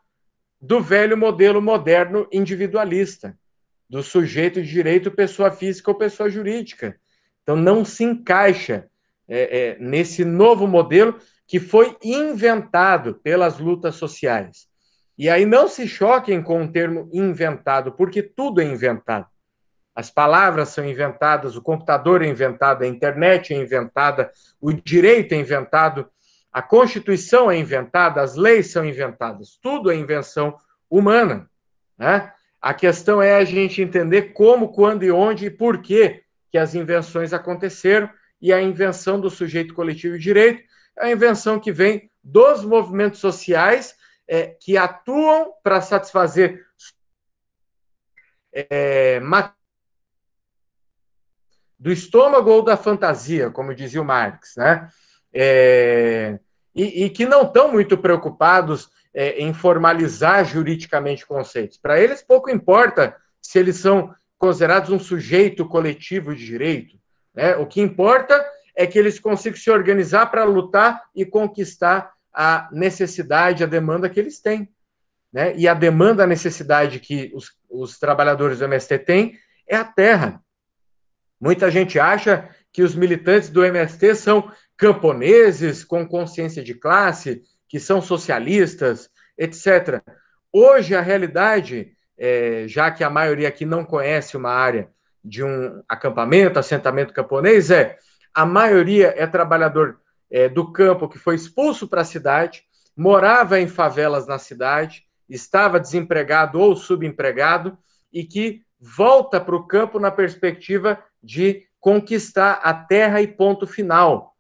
do velho modelo moderno individualista, do sujeito de direito pessoa física ou pessoa jurídica. Então, não se encaixa é, é, nesse novo modelo que foi inventado pelas lutas sociais. E aí não se choquem com o termo inventado, porque tudo é inventado. As palavras são inventadas, o computador é inventado, a internet é inventada, o direito é inventado, a Constituição é inventada, as leis são inventadas, tudo é invenção humana. Né? A questão é a gente entender como, quando e onde e por que, que as invenções aconteceram e a invenção do sujeito coletivo de direito, é a invenção que vem dos movimentos sociais é, que atuam para satisfazer é, do estômago ou da fantasia, como dizia o Marx, né? É, e, e, que não estão muito preocupados é, em formalizar juridicamente conceitos. Para eles, pouco importa se eles são considerados um sujeito coletivo de direito, né? O que importa é que eles consigam se organizar para lutar e conquistar a necessidade, a demanda que eles têm. Né? E a demanda, a necessidade que os, os trabalhadores do MST têm é a terra. Muita gente acha que os militantes do MST são camponeses com consciência de classe, que são socialistas, etc. Hoje, a realidade, é, já que a maioria aqui não conhece uma área de um acampamento, assentamento camponês, é a maioria é trabalhador é, do campo que foi expulso para a cidade, morava em favelas na cidade, estava desempregado ou subempregado e que volta para o campo na perspectiva de conquistar a terra e ponto final.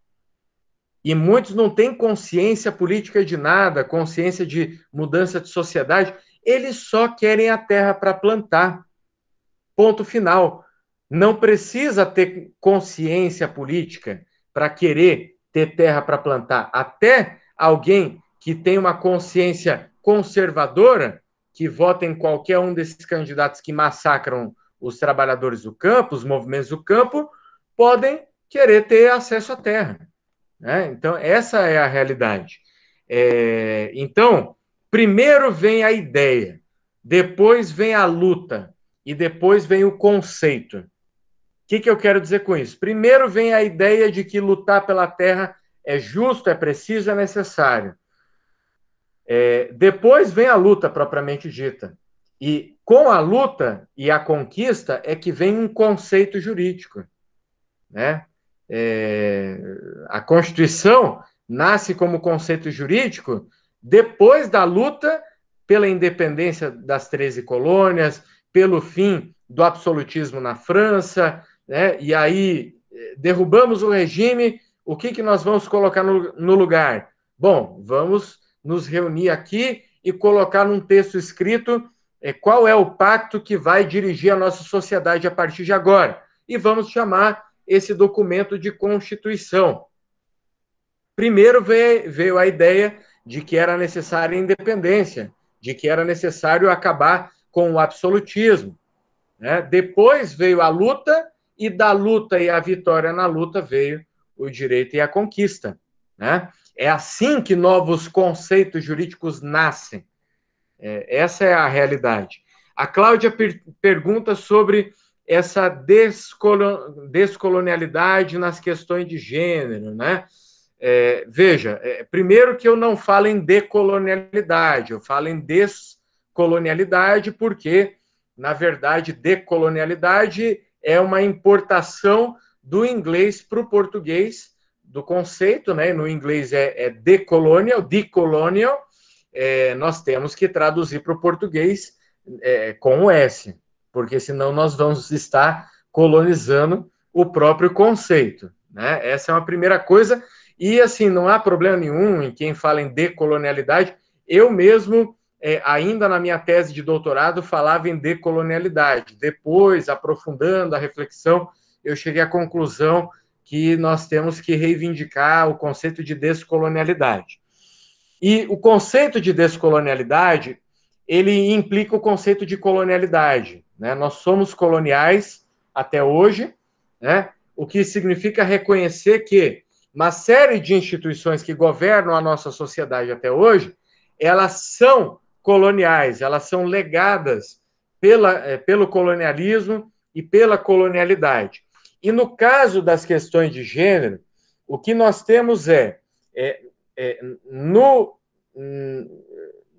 E muitos não têm consciência política de nada, consciência de mudança de sociedade, eles só querem a terra para plantar. Ponto final não precisa ter consciência política para querer ter terra para plantar. Até alguém que tem uma consciência conservadora, que vota em qualquer um desses candidatos que massacram os trabalhadores do campo, os movimentos do campo, podem querer ter acesso à terra. Né? Então, essa é a realidade. É... então, primeiro vem a ideia, depois vem a luta e depois vem o conceito que, que eu quero dizer com isso? Primeiro vem a ideia de que lutar pela terra é justo, é preciso, é necessário. É, depois vem a luta propriamente dita. E com a luta e a conquista é que vem um conceito jurídico. Né? É, a Constituição nasce como conceito jurídico depois da luta pela independência das 13 colônias, pelo fim do absolutismo na França, né? E aí eh, derrubamos o regime, o que, que nós vamos colocar no, no lugar? Bom, vamos nos reunir aqui e colocar num texto escrito é, qual é o pacto que vai dirigir a nossa sociedade a partir de agora. E vamos chamar esse documento de Constituição. Primeiro veio, veio a ideia de que era necessária a independência, de que era necessário acabar com o absolutismo. Né? Depois veio a luta e da luta e a vitória na luta veio o direito e a conquista. Né? É assim que novos conceitos jurídicos nascem. É, essa é a realidade. A Cláudia per pergunta sobre essa descolon descolonialidade nas questões de gênero, né? É, veja, é, primeiro que eu não falo em decolonialidade, eu falo em descolonialidade porque, na verdade, decolonialidade é uma importação do inglês para o português, do conceito, né? No inglês é, é decolonial, decolonial. É, nós temos que traduzir para o português é, com o S, porque senão nós vamos estar colonizando o próprio conceito, né? Essa é uma primeira coisa. E assim, não há problema nenhum em quem fala em decolonialidade. Eu mesmo é, ainda na minha tese de doutorado, falava em decolonialidade. Depois, aprofundando a reflexão, eu cheguei à conclusão que nós temos que reivindicar o conceito de descolonialidade. E o conceito de descolonialidade, ele implica o conceito de colonialidade. Né? Nós somos coloniais até hoje, né? o que significa reconhecer que uma série de instituições que governam a nossa sociedade até hoje, elas são coloniais, elas são legadas pela, eh, pelo colonialismo e pela colonialidade. E no caso das questões de gênero, o que nós temos é, é, é no,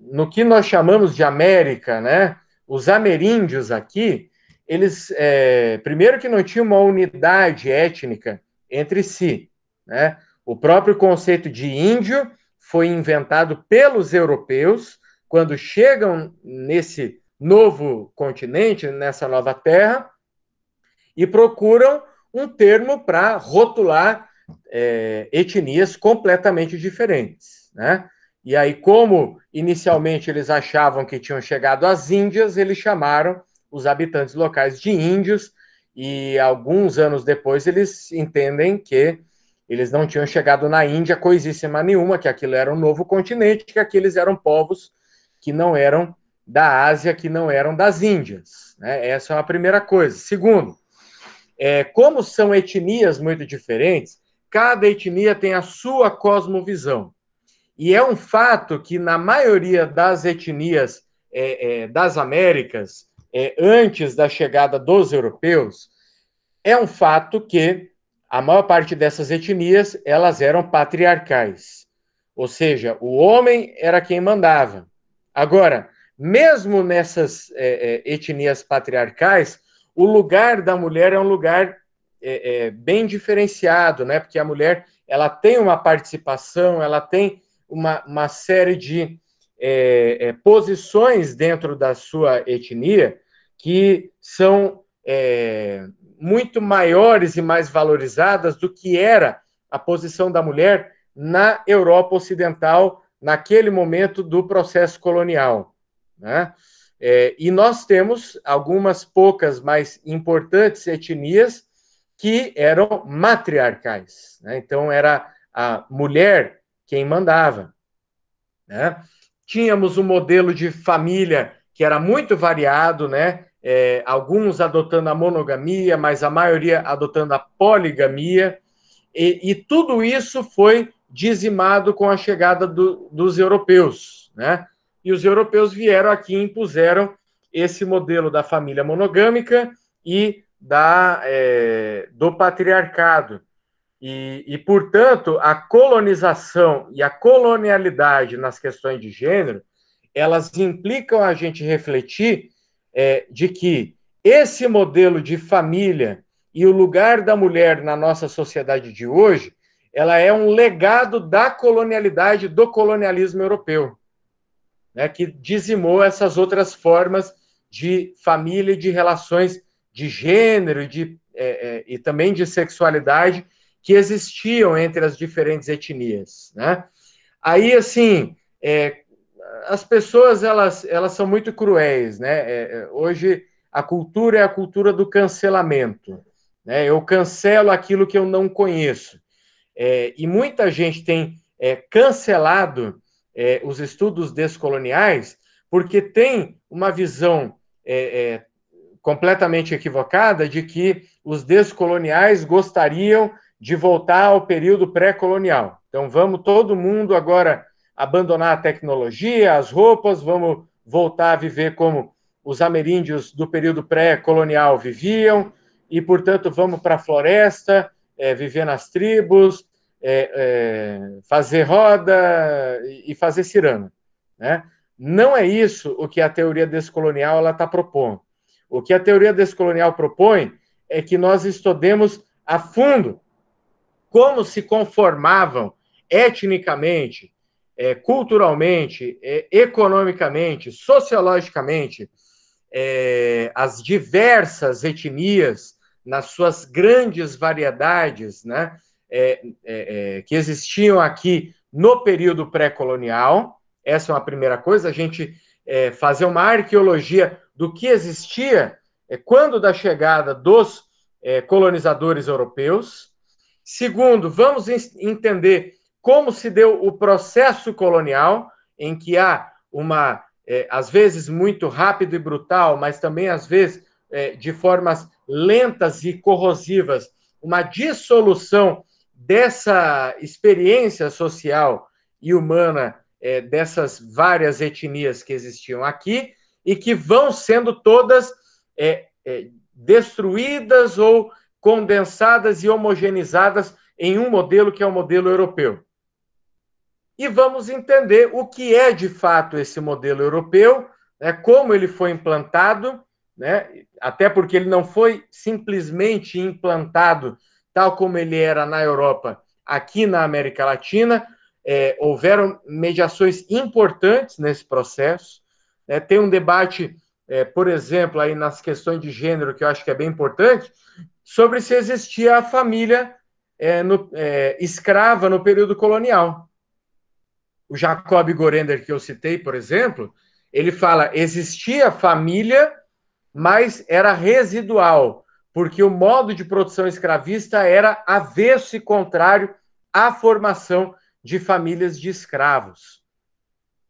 no que nós chamamos de América, né? Os ameríndios aqui, eles é, primeiro que não tinham uma unidade étnica entre si, né? O próprio conceito de índio foi inventado pelos europeus quando chegam nesse novo continente, nessa nova terra, e procuram um termo para rotular é, etnias completamente diferentes. Né? E aí, como inicialmente eles achavam que tinham chegado às Índias, eles chamaram os habitantes locais de índios, e alguns anos depois eles entendem que eles não tinham chegado na Índia coisíssima nenhuma, que aquilo era um novo continente, que aqueles eram povos que não eram da Ásia, que não eram das Índias. Né? Essa é a primeira coisa. Segundo, é, como são etnias muito diferentes, cada etnia tem a sua cosmovisão. E é um fato que, na maioria das etnias é, é, das Américas, é, antes da chegada dos europeus, é um fato que a maior parte dessas etnias elas eram patriarcais, ou seja, o homem era quem mandava. Agora, mesmo nessas é, é, etnias patriarcais, o lugar da mulher é um lugar é, é, bem diferenciado, né? Porque a mulher ela tem uma participação, ela tem uma, uma série de é, é, posições dentro da sua etnia que são muito maiores e mais valorizadas do que era a posição da mulher na Europa Ocidental naquele momento do processo colonial. Né? É, e nós temos algumas poucas, mas importantes etnias que eram matriarcais. Né? Então, era a mulher quem mandava. Né? Tínhamos um modelo de família que era muito variado, né? É, alguns adotando a monogamia, mas a maioria adotando a poligamia, e, e tudo isso foi dizimado com a chegada do, dos europeus, né? E os europeus vieram aqui e impuseram esse modelo da família monogâmica e da, é, do patriarcado. E, e, portanto, a colonização e a colonialidade nas questões de gênero, elas implicam a gente refletir é, de que esse modelo de família e o lugar da mulher na nossa sociedade de hoje, ela é um legado da colonialidade, do colonialismo europeu, né, que dizimou essas outras formas de família e de relações de gênero e, de, é, é, e também de sexualidade que existiam entre as diferentes etnias. Né? Aí, assim, é, as pessoas elas, elas são muito cruéis. Né? É, é, hoje, a cultura é a cultura do cancelamento. Né? Eu cancelo aquilo que eu não conheço é, e muita gente tem é, cancelado é, os estudos descoloniais porque tem uma visão é, é, completamente equivocada de que os descoloniais gostariam de voltar ao período pré-colonial. Então vamos todo mundo agora abandonar a tecnologia, as roupas, vamos voltar a viver como os ameríndios do período pré-colonial viviam, e, portanto, vamos para a floresta, é, viver nas tribos, é, é, fazer roda e fazer cirana. Né? Não é isso o que a teoria descolonial está propondo. O que a teoria descolonial propõe é que nós estudemos a fundo como se conformavam etnicamente, é, culturalmente, é, economicamente, sociologicamente, é, as diversas etnias nas suas grandes variedades, né? É, é, é, que existiam aqui no período pré-colonial. Essa é uma primeira coisa, a gente é, fazer uma arqueologia do que existia é, quando da chegada dos colonizadores europeus. Segundo, vamos entender como se deu o processo colonial, em que há uma, é, às vezes muito rápido e brutal, mas também às vezes é, de formas lentas e corrosivas, uma dissolução dessa experiência social e humana é, dessas várias etnias que existiam aqui e que vão sendo todas é, é, destruídas ou condensadas e homogeneizadas em um modelo que é o modelo europeu. E vamos entender o que é de fato esse modelo europeu, né, como ele foi implantado, né, até porque ele não foi simplesmente implantado tal como ele era na Europa, aqui na América Latina. É, houveram mediações importantes nesse processo. É, tem um debate, é, por exemplo, aí nas questões de gênero, que eu acho que é bem importante, sobre se existia a família é, no, é, escrava no período colonial. O Jacob Gorender, que eu citei, por exemplo, ele fala: existia família, mas era residual porque o modo de produção escravista era avesso e contrário à formação de famílias de escravos.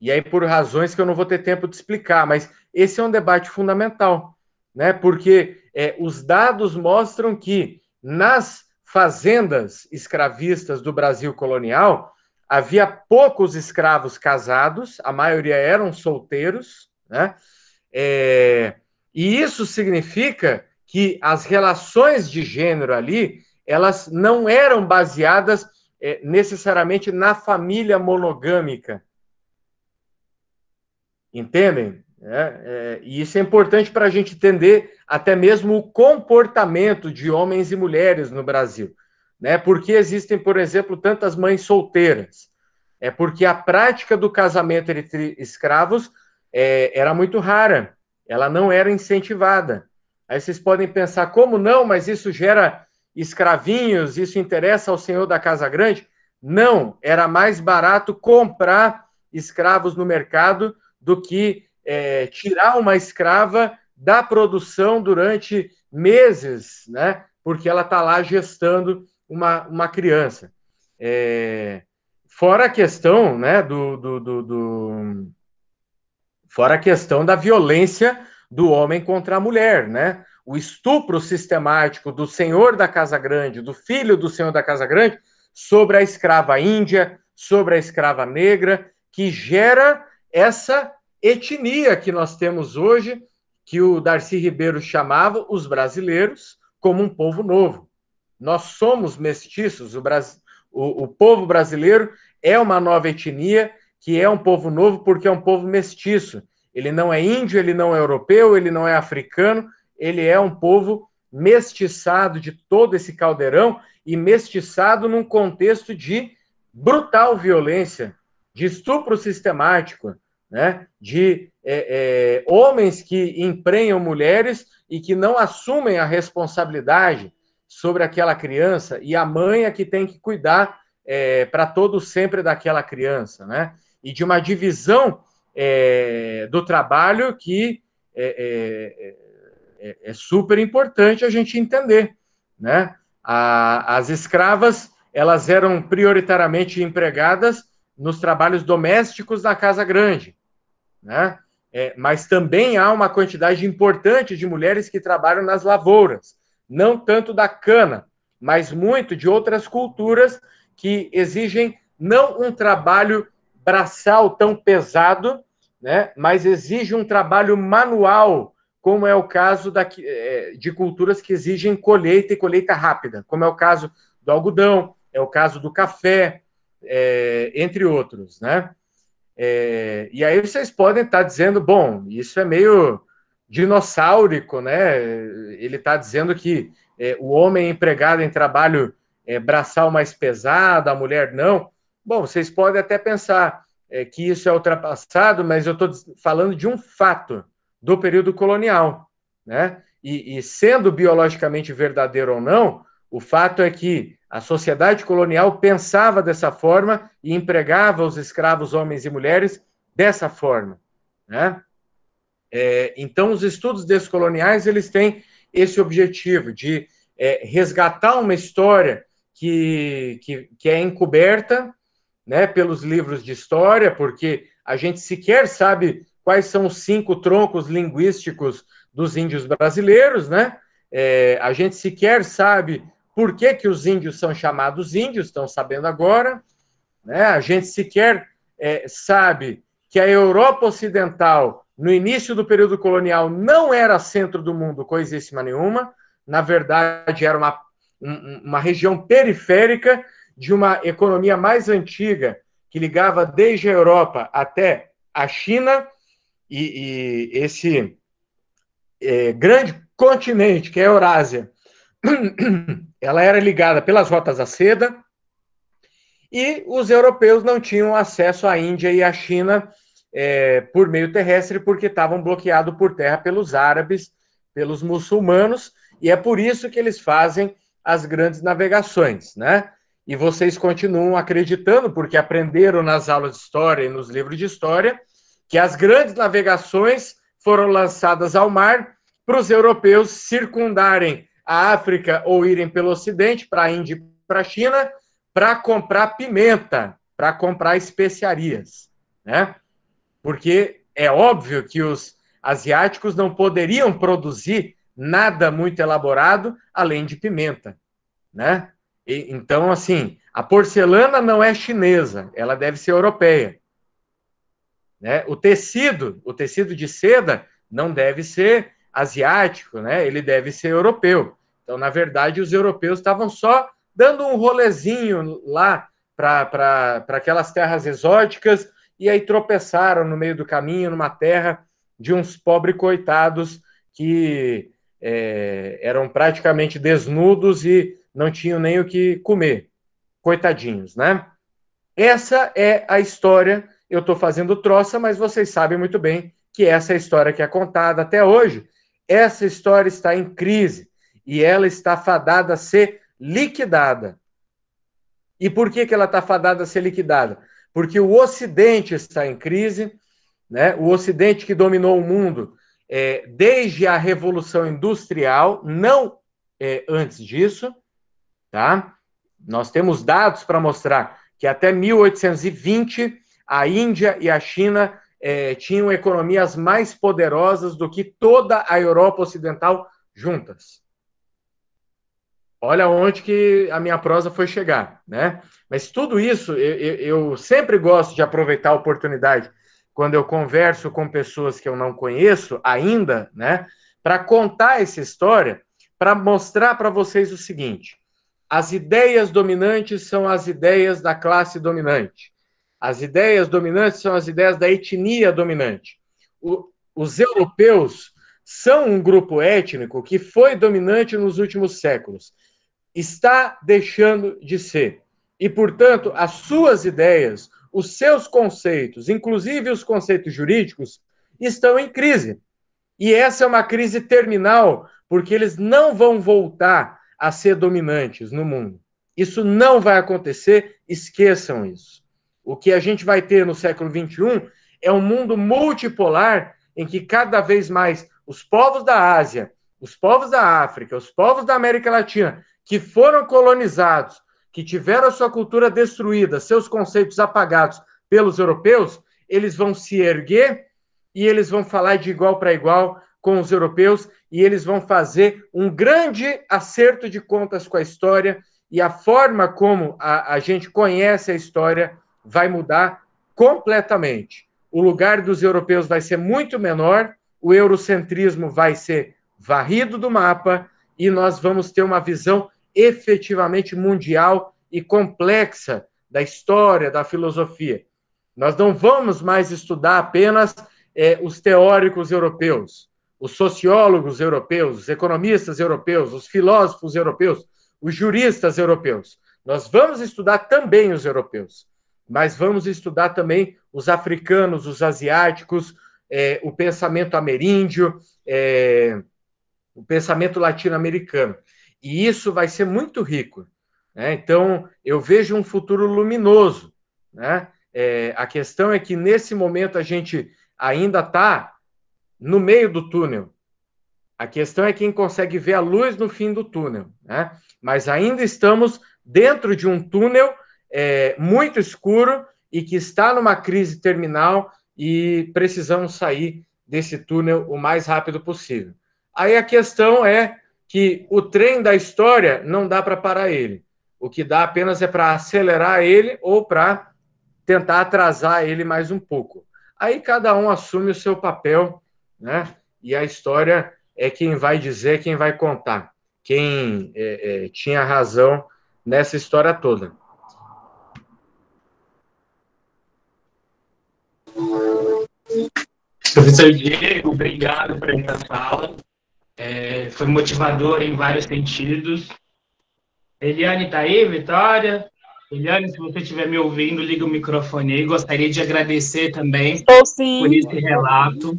E aí, por razões que eu não vou ter tempo de explicar, mas esse é um debate fundamental, né? Porque é, os dados mostram que nas fazendas escravistas do Brasil colonial havia poucos escravos casados, a maioria eram solteiros, né? É, e isso significa que as relações de gênero ali, elas não eram baseadas é, necessariamente na família monogâmica. Entendem? É, é, e isso é importante para a gente entender até mesmo o comportamento de homens e mulheres no Brasil. Né? Por que existem, por exemplo, tantas mães solteiras? É porque a prática do casamento entre escravos é, era muito rara, ela não era incentivada. Aí vocês podem pensar, como não? Mas isso gera escravinhos, isso interessa ao senhor da Casa Grande? Não, era mais barato comprar escravos no mercado do que é, tirar uma escrava da produção durante meses, né? Porque ela está lá gestando uma, uma criança. É, fora a questão, né? Do, do, do, do, fora a questão da violência do homem contra a mulher, né? O estupro sistemático do senhor da Casa Grande, do filho do senhor da Casa Grande, sobre a escrava índia, sobre a escrava negra, que gera essa etnia que nós temos hoje, que o Darcy Ribeiro chamava os brasileiros como um povo novo. Nós somos mestiços, o, Bras... o, o povo brasileiro é uma nova etnia, que é um povo novo porque é um povo mestiço. Ele não é índio, ele não é europeu, ele não é africano, ele é um povo mestiçado de todo esse caldeirão e mestiçado num contexto de brutal violência, de estupro sistemático, né? de é, é, homens que emprenham mulheres e que não assumem a responsabilidade sobre aquela criança e a mãe é que tem que cuidar é, para todo sempre daquela criança, né? E de uma divisão é, do trabalho que é é, é, é, é, super importante a gente entender, né? A, as escravas elas eram prioritariamente empregadas nos trabalhos domésticos da casa grande, né? É, mas também há uma quantidade importante de mulheres que trabalham nas lavouras, não tanto da cana, mas muito de outras culturas que exigem não um trabalho braçal tão pesado, né? mas exige um trabalho manual, como é o caso da, é, de culturas que exigem colheita e colheita rápida, como é o caso do algodão, é o caso do café, é, entre outros. Né? É, e aí vocês podem estar dizendo, bom, isso é meio dinossáurico, né? Ele está dizendo que é, o homem é empregado em trabalho é, braçal mais pesado, a mulher não. Bom, vocês podem até pensar, é, que isso é ultrapassado, mas eu estou falando de um fato do período colonial. Né? E, e, sendo biologicamente verdadeiro ou não, o fato é que a sociedade colonial pensava dessa forma e empregava os escravos, homens e mulheres, dessa forma. Né? É, então, os estudos descoloniais eles têm esse objetivo de é, resgatar uma história que, que, que é encoberta né, pelos livros de história, porque a gente sequer sabe quais são os cinco troncos linguísticos dos índios brasileiros, né? É, a gente sequer sabe por que, que os índios são chamados índios, estão sabendo agora, né? A gente sequer é, sabe que a Europa Ocidental, no início do período colonial, não era centro do mundo, coisíssima nenhuma, na verdade, era uma, uma região periférica de uma economia mais antiga, que ligava desde a Europa até a China, e, e esse é, grande continente, que é a Eurásia, ela era ligada pelas rotas da seda, e os europeus não tinham acesso à Índia e à China é, por meio terrestre, porque estavam bloqueados por terra pelos árabes, pelos muçulmanos, e é por isso que eles fazem as grandes navegações, né? e vocês continuam acreditando, porque aprenderam nas aulas de história e nos livros de história, que as grandes navegações foram lançadas ao mar para os europeus circundarem a África ou irem pelo Ocidente, para a Índia e para a China, para comprar pimenta, para comprar especiarias, né? Porque é óbvio que os asiáticos não poderiam produzir nada muito elaborado além de pimenta, né? E, então, assim, a porcelana não é chinesa, ela deve ser europeia. Né? O tecido, o tecido de seda, não deve ser asiático, né? ele deve ser europeu. Então, na verdade, os europeus estavam só dando um rolezinho lá para aquelas terras exóticas e aí tropeçaram no meio do caminho, numa terra de uns pobres coitados que é, eram praticamente desnudos e não tinham nem o que comer. Coitadinhos, né? Essa é a história. Eu estou fazendo troça, mas vocês sabem muito bem que essa é a história que é contada até hoje. Essa história está em crise e ela está fadada a ser liquidada. E por que, que ela está fadada a ser liquidada? Porque o Ocidente está em crise, né? o Ocidente que dominou o mundo é, desde a Revolução Industrial, não é, antes disso, tá? Nós temos dados para mostrar que até 1820 a Índia e a China é, tinham economias mais poderosas do que toda a Europa Ocidental juntas. Olha onde que a minha prosa foi chegar, né? Mas tudo isso eu, eu sempre gosto de aproveitar a oportunidade quando eu converso com pessoas que eu não conheço ainda, né? Para contar essa história, para mostrar para vocês o seguinte: as ideias dominantes são as ideias da classe dominante. As ideias dominantes são as ideias da etnia dominante. O, os europeus são um grupo étnico que foi dominante nos últimos séculos. Está deixando de ser. E, portanto, as suas ideias, os seus conceitos, inclusive os conceitos jurídicos, estão em crise. E essa é uma crise terminal, porque eles não vão voltar a ser dominantes no mundo. Isso não vai acontecer, esqueçam isso. O que a gente vai ter no século XXI é um mundo multipolar em que cada vez mais os povos da Ásia, os povos da África, os povos da América Latina, que foram colonizados, que tiveram sua cultura destruída, seus conceitos apagados pelos europeus, eles vão se erguer e eles vão falar de igual para igual com os europeus e eles vão fazer um grande acerto de contas com a história e a forma como a, a gente conhece a história vai mudar completamente. O lugar dos europeus vai ser muito menor, o eurocentrismo vai ser varrido do mapa e nós vamos ter uma visão efetivamente mundial e complexa da história, da filosofia. Nós não vamos mais estudar apenas é, os teóricos europeus os sociólogos europeus, os economistas europeus, os filósofos europeus, os juristas europeus. Nós vamos estudar também os europeus, mas vamos estudar também os africanos, os asiáticos, é, o pensamento ameríndio, é, o pensamento latino-americano. E isso vai ser muito rico. Né? Então, eu vejo um futuro luminoso. Né? É, a questão é que, nesse momento, a gente ainda está no meio do túnel. A questão é quem consegue ver a luz no fim do túnel, né? Mas ainda estamos dentro de um túnel é, muito escuro e que está numa crise terminal e precisamos sair desse túnel o mais rápido possível. Aí a questão é que o trem da história não dá para parar ele. O que dá apenas é para acelerar ele ou para tentar atrasar ele mais um pouco. Aí cada um assume o seu papel né? E a história é quem vai dizer, quem vai contar, quem é, é, tinha razão nessa história toda. Professor Diego, obrigado por essa fala. É, foi motivador em vários sentidos. Eliane está aí, Vitória? Eliane, se você estiver me ouvindo, liga o microfone aí. Gostaria de agradecer também Estou, por esse relato.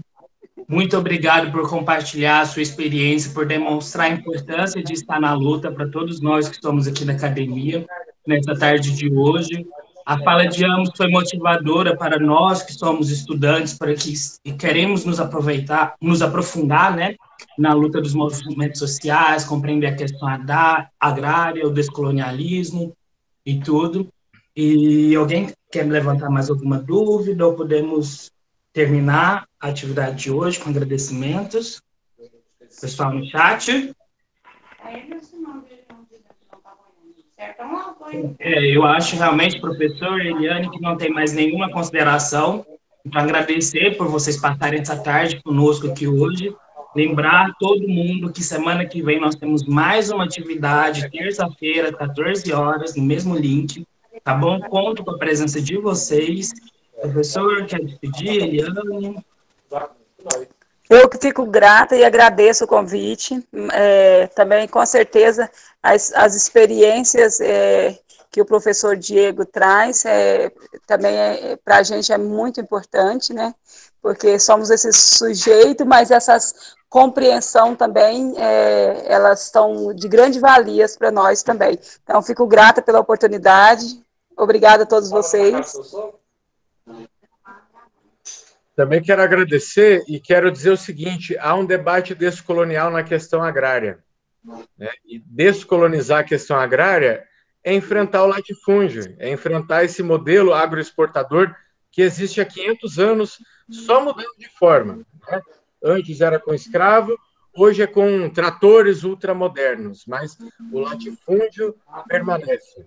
Muito obrigado por compartilhar a sua experiência, por demonstrar a importância de estar na luta para todos nós que estamos aqui na academia, nessa tarde de hoje. A fala de ambos foi motivadora para nós que somos estudantes, para que queremos nos aproveitar, nos aprofundar, né, na luta dos movimentos sociais, compreender a questão agrária, o descolonialismo e tudo. E alguém quer levantar mais alguma dúvida ou podemos terminar a atividade de hoje com agradecimentos. Pessoal no chat. É, tá é, eu acho realmente, professor Eliane, que não tem mais nenhuma consideração. Então, agradecer por vocês passarem essa tarde conosco aqui hoje. Lembrar todo mundo que semana que vem nós temos mais uma atividade, terça-feira, 14 horas, no mesmo link, tá bom? Conto com a presença de vocês. Professor, quer despedir, Eliane? Eu que fico grata e agradeço o convite. É, também, com certeza, as, as experiências é, que o professor Diego traz é, também é, para a gente é muito importante, né? Porque somos esse sujeito, mas essas compreensão também, é, elas são de grande valias para nós também. Então, fico grata pela oportunidade. Obrigada a todos vocês. Também quero agradecer e quero dizer o seguinte: há um debate descolonial na questão agrária. Né? E descolonizar a questão agrária é enfrentar o latifúndio, é enfrentar esse modelo agroexportador que existe há 500 anos, só mudando de forma. Né? Antes era com escravo, hoje é com tratores ultramodernos, mas o latifúndio permanece.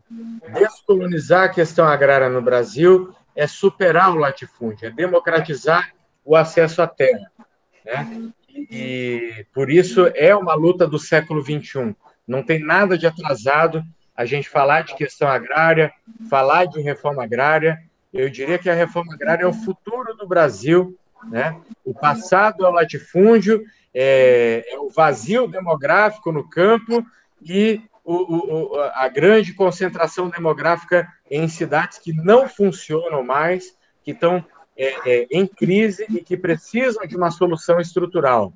Descolonizar a questão agrária no Brasil é superar o latifúndio, é democratizar o acesso à terra. Né? E por isso é uma luta do século XXI. Não tem nada de atrasado a gente falar de questão agrária, falar de reforma agrária. Eu diria que a reforma agrária é o futuro do Brasil. Né? O passado é o latifúndio, é, é o vazio demográfico no campo e o, o, a grande concentração demográfica em cidades que não funcionam mais, que estão é, é, em crise e que precisam de uma solução estrutural.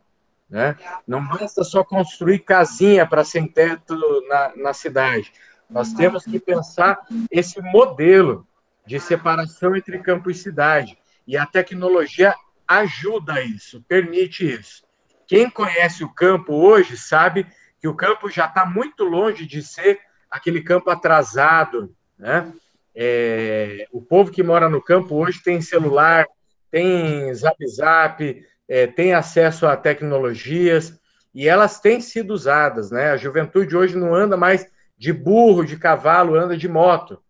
Né? Não basta só construir casinha para sem teto na, na cidade. Nós temos que pensar esse modelo de separação entre campo e cidade. E a tecnologia ajuda isso, permite isso. Quem conhece o campo hoje sabe que o campo já está muito longe de ser aquele campo atrasado. Né? É, o povo que mora no campo hoje tem celular, tem zap zap, é, tem acesso a tecnologias e elas têm sido usadas. Né? A juventude hoje não anda mais de burro, de cavalo, anda de moto.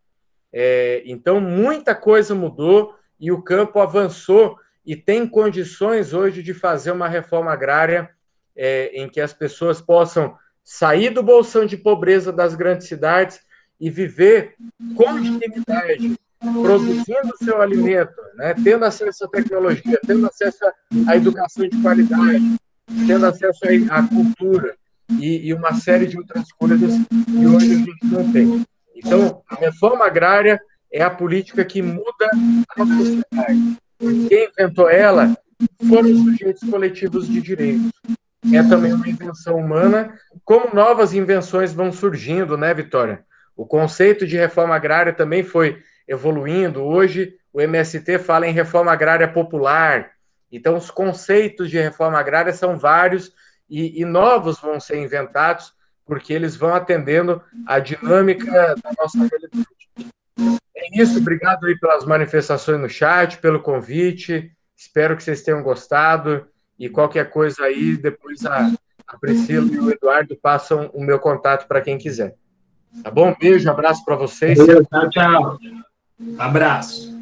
É, então, muita coisa mudou e o campo avançou e tem condições hoje de fazer uma reforma agrária é, em que as pessoas possam sair do bolsão de pobreza das grandes cidades e viver com dignidade, produzindo seu alimento, né? tendo acesso à tecnologia, tendo acesso à educação de qualidade, tendo acesso à cultura e, e uma série de outras coisas que hoje a gente não tem. Então, a reforma agrária é a política que muda a sociedade. Quem inventou ela foram os sujeitos coletivos de direitos é hum. também uma invenção humana, como novas invenções vão surgindo, né, Vitória? O conceito de reforma agrária também foi evoluindo. Hoje, o MST fala em reforma agrária popular. Então, os conceitos de reforma agrária são vários e, e novos vão ser inventados, porque eles vão atendendo à dinâmica da nossa realidade. É isso, obrigado aí pelas manifestações no chat, pelo convite. Espero que vocês tenham gostado. E qualquer coisa aí, depois a, a Priscila e o Eduardo passam o meu contato para quem quiser. Tá bom? Beijo, abraço para vocês. Beijo, tchau, tchau. Abraço.